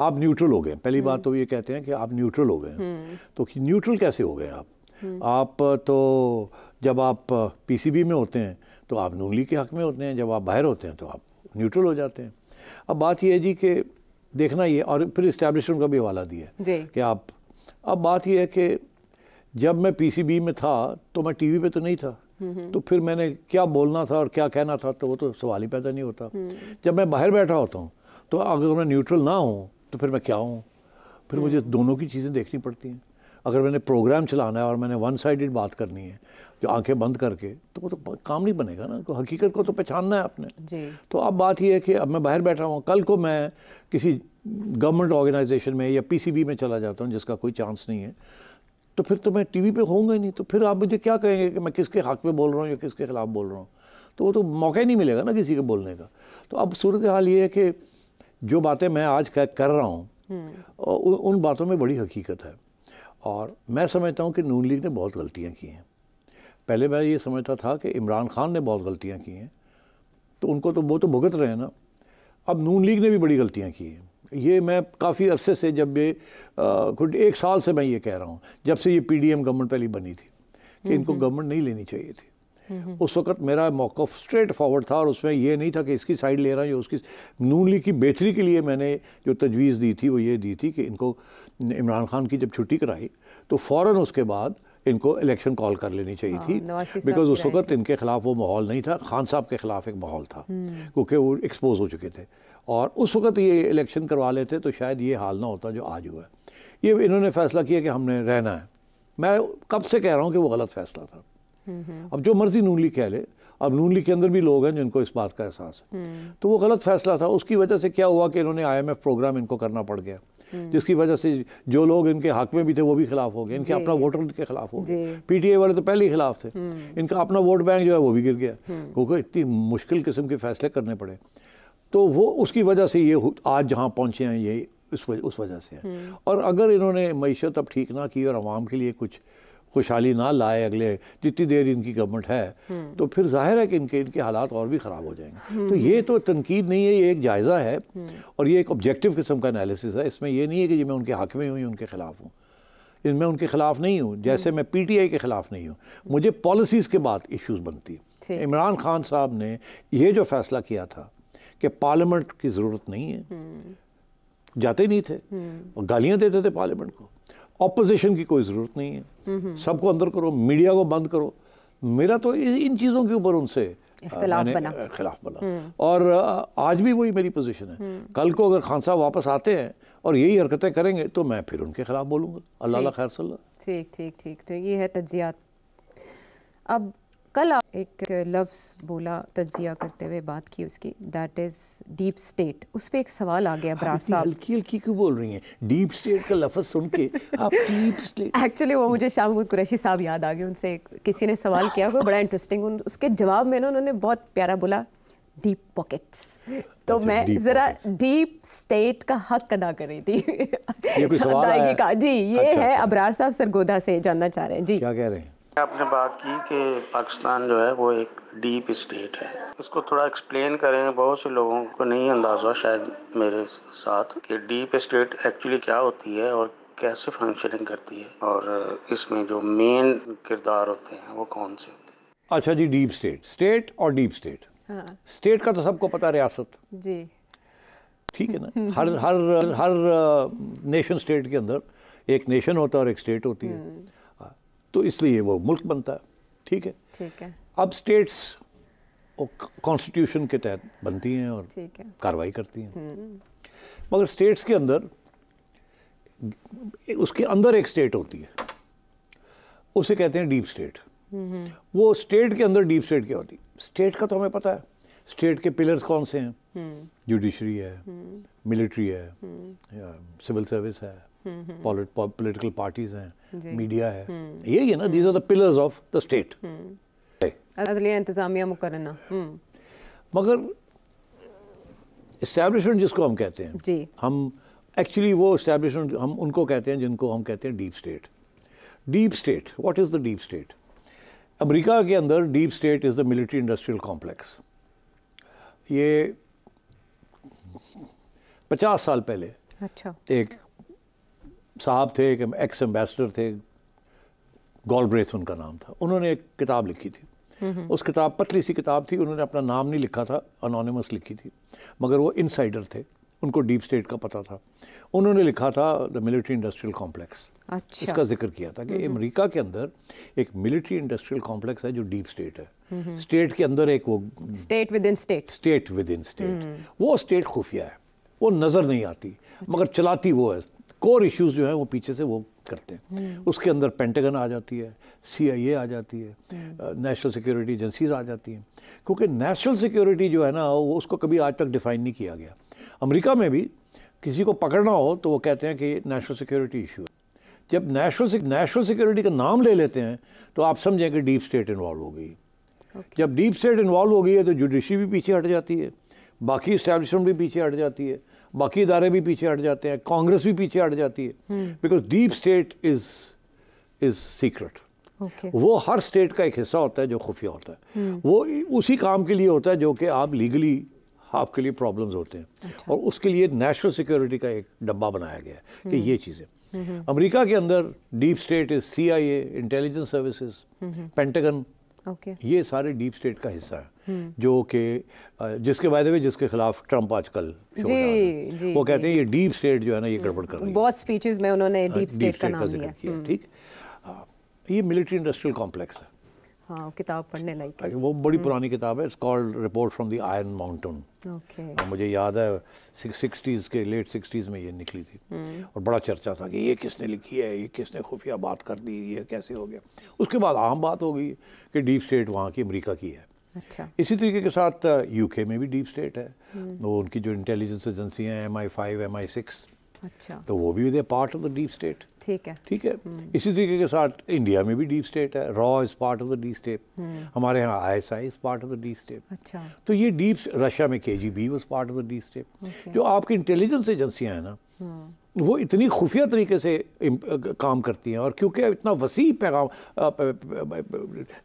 आप न्यूट्रल हो गए पहली बात हम्म। तो ये कहते हैं कि आप न्यूट्रल हो गए हम्म। तो न्यूट्रल कैसे हो गए आप हम्म। आप तो जब आप पीसीबी में होते हैं तो आप नूंगली के हक में होते हैं जब आप बाहर होते हैं तो आप न्यूट्रल हो जाते हैं अब बात यह है जी कि देखना ये और फिर इस्टेब्लिशमेंट का भी हवाला दिया कि आप अब बात यह है कि जब मैं पीसीबी में था तो मैं टीवी पे तो नहीं था तो फिर मैंने क्या बोलना था और क्या कहना था तो वो तो सवाल ही पैदा नहीं होता जब मैं बाहर बैठा होता हूँ तो अगर मैं न्यूट्रल ना हूँ तो फिर मैं क्या हूँ फिर मुझे हम्म। दोनों की चीज़ें देखनी पड़ती हैं अगर मैंने प्रोग्राम चलाना है और मैंने वन साइडेड बात करनी है जो आंखें बंद करके तो वो तो काम नहीं बनेगा ना तो हकीकत को तो पहचानना है आपने जी। तो अब बात यह है कि अब मैं बाहर बैठा हूँ कल को मैं किसी गवर्नमेंट ऑर्गेनाइजेशन में या पीसीबी में चला जाता हूँ जिसका कोई चांस नहीं है तो फिर तो मैं टीवी पे होऊंगा ही नहीं तो फिर आप मुझे क्या कहेंगे कि मैं किसके हक में बोल रहा हूँ या किसके खिलाफ बोल रहा हूँ तो वो तो मौका ही नहीं मिलेगा ना किसी के बोलने का तो अब सूरत हाल ये है कि जो बातें मैं आज कर रहा हूँ हम्म। उन बातों में बड़ी हकीकत है और मैं समझता हूँ कि नून लीग ने बहुत गलतियाँ की हैं पहले मैं ये समझता था कि इमरान खान ने बहुत गलतियाँ की हैं तो उनको तो वो तो भुगत रहे हैं ना अब नून लीग ने भी बड़ी गलतियाँ की हैं ये मैं काफ़ी अरसे से जब ये कुछ एक साल से मैं ये कह रहा हूँ जब से ये पीडीएम गवर्नमेंट पहली बनी थी कि हम्म, इनको हम्म। गवर्नमेंट नहीं लेनी चाहिए थी उस वक्त मेरा मौका स्ट्रेट फॉरवर्ड था और उसमें यह नहीं था कि इसकी साइड ले रहा हूँ उसकी नून लीग की बेहतरी के लिए मैंने जो तजवीज़ दी थी वो ये दी थी कि इनको इमरान खान की जब छुट्टी कराई तो फ़ौर उसके बाद इनको इलेक्शन कॉल कर लेनी चाहिए हाँ, थी बिकॉज उस वक्त इनके खिलाफ वो माहौल नहीं था खान साहब के खिलाफ एक माहौल था हम्म। क्योंकि वो एक्सपोज हो चुके थे और उस वक्त ये इलेक्शन करवा लेते तो शायद ये हाल ना होता जो आज हुआ है ये इन्होंने फैसला किया कि हमने रहना है मैं कब से कह रहा हूँ कि वो गलत फैसला था अब जो मर्जी नून लीग कह ले अब नून लीग के अंदर भी लोग हैं जिनको इस बात का एहसास है तो वो गलत फैसला था उसकी वजह से क्या हुआ कि इन्होंने आईएमएफ प्रोग्राम इनको करना पड़ गया जिसकी वजह से जो लोग इनके हक में भी थे वो भी खिलाफ हो गए इनके अपना वोटर के खिलाफ हो गए पीटीए वाले तो पहले ही खिलाफ थे हम्म। इनका अपना वोट बैंक जो है वो भी गिर गया हम्म। क्योंकि इतनी मुश्किल किस्म के फैसले करने पड़े तो वो उसकी वजह से ये आज जहाँ पहुँचे हैं ये उस वजह से है हम्म। और अगर इन्होंने मीशत अब ठीक ना की और आवाम के लिए कुछ खुशहाली ना लाए अगले जितनी देर इनकी गवर्नमेंट है हम्म। तो फिर जाहिर है कि इनके इनके हालात और भी ख़राब हो जाएंगे हम्म। तो ये तो तनकीद नहीं है ये एक जायज़ा है हम्म। और ये एक ऑब्जेक्टिव किस्म का एनालिसिस है इसमें यह नहीं है कि जी मैं उनके हक में हूँ या उनके ख़िलाफ़ हूँ मैं उनके ख़िलाफ़ नहीं हूँ जैसे मैं आई के ख़िलाफ़ नहीं हूँ मुझे पॉलिसीज़ के बाद इशूज़ बनती है इमरान खान साहब ने यह जो फैसला किया था कि पार्लियामेंट की ज़रूरत नहीं है जाते नहीं थे और गालियाँ देते थे पार्लियामेंट को ऑपोजिशन की कोई ज़रूरत नहीं है सबको अंदर करो मीडिया को बंद करो मेरा तो इन चीज़ों के ऊपर उनसे खिलाफ बना खिलाफ हम्म। बना और आज भी वही मेरी पोजीशन है हम्म। कल को अगर खान साहब वापस आते हैं और यही हरकतें करेंगे तो मैं फिर उनके खिलाफ बोलूँगा अल्लाह खैर सल्ला ठीक ठीक ठीक तो ये है तजियात अब कल आप एक लफ्ज़ बोला तजिया करते हुए बात की उसकी दैट इज़ डीप स्टेट उस पर एक सवाल आ गया बराज साहब हल्की हल्की क्यों बोल रही हैं डीप स्टेट का लफ्ज़ सुन के आप डीप स्टेट एक्चुअली वो मुझे शाह महमूद कुरैशी साहब याद आ गए उनसे किसी ने सवाल किया वो बड़ा इंटरेस्टिंग उसके जवाब में ना उन्होंने बहुत प्यारा बोला डीप पॉकेट्स तो अच्छा, मैं ज़रा डीप स्टेट का हक अदा कर रही थी ये कोई सवाल का जी ये अच्छा, है अच्छा। अबरार साहब सरगोदा से जानना चाह रहे हैं जी क्या कह रहे हैं आपने बात की कि पाकिस्तान जो है वो एक डीप स्टेट है इसको थोड़ा एक्सप्लेन करें बहुत से लोगों को नहीं अंदाज़ा शायद मेरे साथ कि डीप स्टेट एक्चुअली क्या होती है और कैसे फंक्शनिंग करती है और इसमें जो मेन किरदार होते हैं वो कौन से होते हैं अच्छा जी डीप स्टेट स्टेट और डीप स्टेट हाँ। स्टेट का तो सबको पता रियासत जी ठीक है ना हर हर हर नेशन स्टेट के अंदर एक नेशन होता है और एक स्टेट होती है हम्म। तो इसलिए वो मुल्क बनता है ठीक है ठीक है अब स्टेट्स कॉन्स्टिट्यूशन के तहत बनती हैं और कार्रवाई करती हैं हम्म। मगर स्टेट्स के अंदर उसके अंदर एक स्टेट होती है उसे कहते हैं डीप स्टेट हम्म, हम्म। वो स्टेट के अंदर डीप स्टेट क्या होती है स्टेट का तो हमें पता है स्टेट के पिलर्स कौन से हैं जुडिशरी है मिलिट्री है सिविल सर्विस है पॉलिटिकल पार्टीज हैं मीडिया है हम्म। यही है ना these are the pillars of the state इंतजामिया मुकरना हम्म। मगर इस्टेब्लिशमेंट जिसको हम कहते हैं जी हम एक्चुअली वो इस्टेब्लिशमेंट हम उनको कहते हैं जिनको हम कहते हैं deep state deep state what is the deep state America के अंदर deep state is the military industrial complex ये पचास साल पहले अच्छा एक साहब थे एक एक्स एम्बेसडर थे गॉलब्रेथ उनका नाम था उन्होंने एक किताब लिखी थी उस किताब पतली सी किताब थी उन्होंने अपना नाम नहीं लिखा था अनोनिमस लिखी थी मगर वो इनसाइडर थे उनको डीप स्टेट का पता था उन्होंने लिखा था द मिलिट्री इंडस्ट्रियल कॉम्प्लेक्स अच्छा। इसका जिक्र किया था कि अमेरिका के अंदर एक मिलिट्री इंडस्ट्रियल कॉम्प्लेक्स है जो डीप स्टेट है स्टेट के अंदर एक वो state within state state within state वो स्टेट खुफिया है वो नज़र नहीं आती मगर चलाती वो है कोर इश्यूज जो है वो पीछे से वो करते हैं हम्म। उसके अंदर पेंटेगन आ जाती है सीआईए आ जाती है नेशनल सिक्योरिटी एजेंसीज आ जाती हैं क्योंकि नेशनल सिक्योरिटी जो है ना वो उसको कभी आज तक डिफाइन नहीं किया गया अमेरिका में भी किसी को पकड़ना हो तो वो कहते हैं कि नेशनल सिक्योरिटी इशू है जब नेशनल नेशनल सिक्योरिटी का नाम ले लेते हैं तो आप समझें कि डीप स्टेट इन्वॉल्व हो गई okay. जब डीप स्टेट इन्वॉल्व हो गई है तो जुडिशरी भी पीछे हट जाती है बाकी इस्टेब्लिशमेंट भी पीछे हट जाती है बाकी इदारे भी पीछे हट जाते हैं कांग्रेस भी पीछे हट जाती है because deep state is is secret वो हर स्टेट का एक हिस्सा होता है जो खुफिया होता है हम्म। वो उसी काम के लिए होता है जो कि आप लीगली आपके लिए प्रॉब्लम्स होते हैं अच्छा। और उसके लिए नेशनल सिक्योरिटी का एक डब्बा बनाया गया है कि हम्म। ये चीज़ें हम्म। अमेरिका के अंदर deep state is C I A intelligence services Pentagon okay. ये सारे डीप स्टेट का हिस्सा है हम्म। जो कि जिसके वायदे में जिसके खिलाफ ट्रंप आजकल जी, जी, वो कहते हैं ये डीप स्टेट जो है ना ये गड़बड़ कर रही है बहुत स्पीचेज में उन्होंने डीप स्टेट का नाम लिया हम्म। ठीक ये मिलिट्री इंडस्ट्रियल कॉम्प्लेक्स है हाँ, किताब पढ़ने लायक वो बड़ी हम्म। पुरानी किताब है it's called Report from the Iron Mountain okay मुझे याद है सिक्सटीज़ के लेट सिक्सटीज़ में ये निकली थी हम्म। और बड़ा चर्चा था कि ये किसने लिखी है ये किसने खुफिया बात कर दी ये कैसे हो गया उसके बाद आम बात हो गई कि डीप स्टेट वहाँ की अमरीका की है अच्छा इसी तरीके के साथ यूके uh, में भी डीप स्टेट है हम्म। वो उनकी जो इंटेलिजेंस एजेंसियाँ हैं M I five M I six अच्छा तो वो भी a part of the deep state ठीक है ठीक है हम्म। इसी तरीके के साथ इंडिया में भी डीप स्टेट है रॉ is part of the deep state हमारे यहाँ I S I is part of the deep state अच्छा तो ये डीप रशिया में K G B was part of the deep state जो आपकी इंटेलिजेंस एजेंसियाँ हैं ना हम्म। वो इतनी खुफिया तरीके से काम करती हैं और क्योंकि इतना वसी पैगाम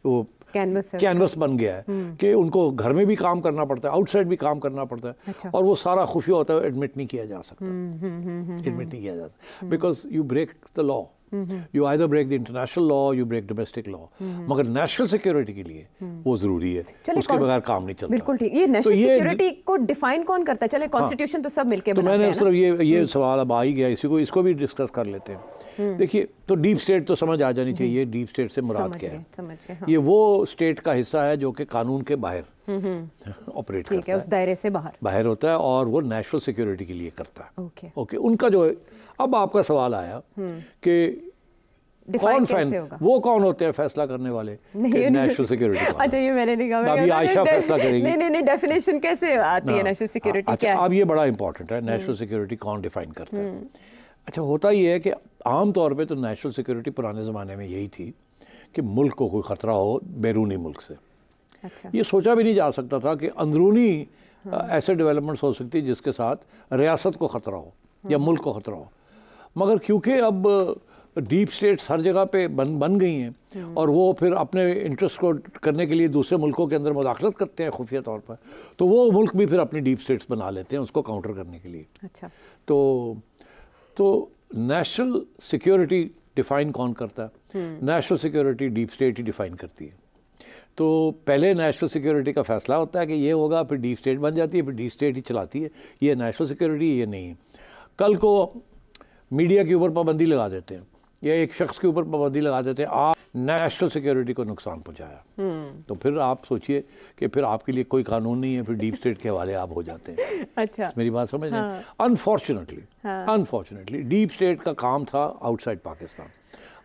वो कैनवस बन गया है हम्म। कि उनको घर में भी काम करना पड़ता है आउटसाइड भी काम करना पड़ता है अच्छा। और वो सारा खुफिया होता है एडमिट नहीं किया जा सकता एडमिट हम्म, हम्म, नहीं किया जा सकता because you break the law you either break the international law you break domestic law मगर नेशनल सिक्योरिटी के लिए वो जरूरी है उसके बगैर काम नहीं चलता बिल्कुल ठीक ये नेशनल तो सिक्योरिटी को डिफाइन कौन करता है चले कॉन्स्टिट्यूशन हाँ। तो सब मिलकर तो मैंने सिर्फ ये ये सवाल अब आ ही गया इसी को इसको भी डिस्कस कर लेते हैं हम्म। देखिए तो डीप स्टेट तो समझ आ जानी चाहिए डीप स्टेट से मुराद क्या है समझ गए हाँ। ये वो स्टेट का हिस्सा है जो कि कानून के बाहर ऑपरेट हम्म, हम्म। करता है उस दायरे से बाहर बाहर होता है और वो नेशनल सिक्योरिटी के लिए करता है ओके ओके उनका जो अब आपका सवाल आया कि कौन फैन वो कौन होते हैं फैसला करने वाले नेशनल सिक्योरिटी अच्छा ये मैंने नहीं कहा अभी आयशा फैसला करेगी नहीं नहीं नहीं डेफिनेशन कैसे आती है नेशनल हाँ। सिक्योरिटी अच्छा, क्या अब ये बड़ा इंपॉर्टेंट है नेशनल सिक्योरिटी कौन डिफाइन करता है अच्छा होता ये है कि आम तौर पे तो नेशनल सिक्योरिटी पुराने ज़माने में यही थी कि मुल्क को कोई ख़तरा हो बैरूनी मुल्क से अच्छा। ये सोचा भी नहीं जा सकता था कि अंदरूनी हाँ। ऐसे डेवलपमेंट्स हो सकती जिसके साथ रियासत को ख़तरा हो या हाँ। मुल्क को ख़तरा हो मगर क्योंकि अब डीप स्टेट्स हर जगह पे बन बन गई हैं हाँ। और वो फिर अपने इंटरेस्ट को करने के लिए दूसरे मुल्कों के अंदर मुदाखलत करते हैं खुफिया तौर पर तो वो मुल्क भी फिर अपनी डीप स्टेट्स बना लेते हैं उसको काउंटर करने के लिए अच्छा तो तो नेशनल सिक्योरिटी डिफाइन कौन करता है नेशनल सिक्योरिटी डीप स्टेट ही डिफाइन करती है तो पहले नेशनल सिक्योरिटी का फैसला होता है कि ये होगा फिर डीप स्टेट बन जाती है फिर डीप स्टेट ही चलाती है ये नेशनल सिक्योरिटी ये नहीं है कल को मीडिया के ऊपर पाबंदी लगा देते हैं या एक शख्स के ऊपर पाबंदी लगा देते हैं आप नेशनल सिक्योरिटी को नुकसान पहुंचाया तो फिर आप सोचिए कि फिर आपके लिए कोई कानून नहीं है फिर डीप स्टेट के हवाले आप हो जाते हैं अच्छा मेरी बात समझ रहे अनफॉर्चुनेटली अनफॉर्चुनेटली डीप स्टेट का काम था आउटसाइड पाकिस्तान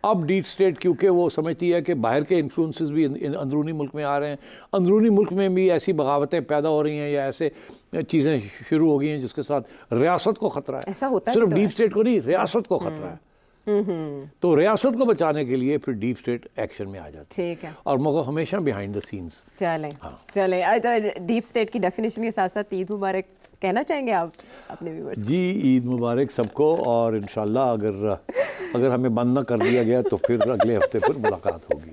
अब डीप स्टेट क्योंकि वो समझती है कि बाहर के इन्फ्लुएंसेस भी अंदरूनी मुल्क में आ रहे हैं अंदरूनी मुल्क में भी ऐसी बगावतें पैदा हो रही हैं या ऐसे चीज़ें शुरू हो गई हैं जिसके साथ रियासत को ख़तरा है ऐसा होता सिर्फ डीप तो स्टेट को नहीं रियासत को ख़तरा है हम्म। तो रियासत को बचाने के लिए फिर डीप स्टेट एक्शन में आ जाती है ठीक है और मगर हमेशा बिहाइंड द सीन्स चले हाँ। चले अच्छा, डीप स्टेट की डेफिनेशन के साथ साथ ईद मुबारक कहना चाहेंगे आप अपने व्यूवर्स जी ईद मुबारक सबको और इनशाला अगर अगर हमें बंद ना कर दिया गया तो फिर अगले हफ्ते फिर मुलाकात होगी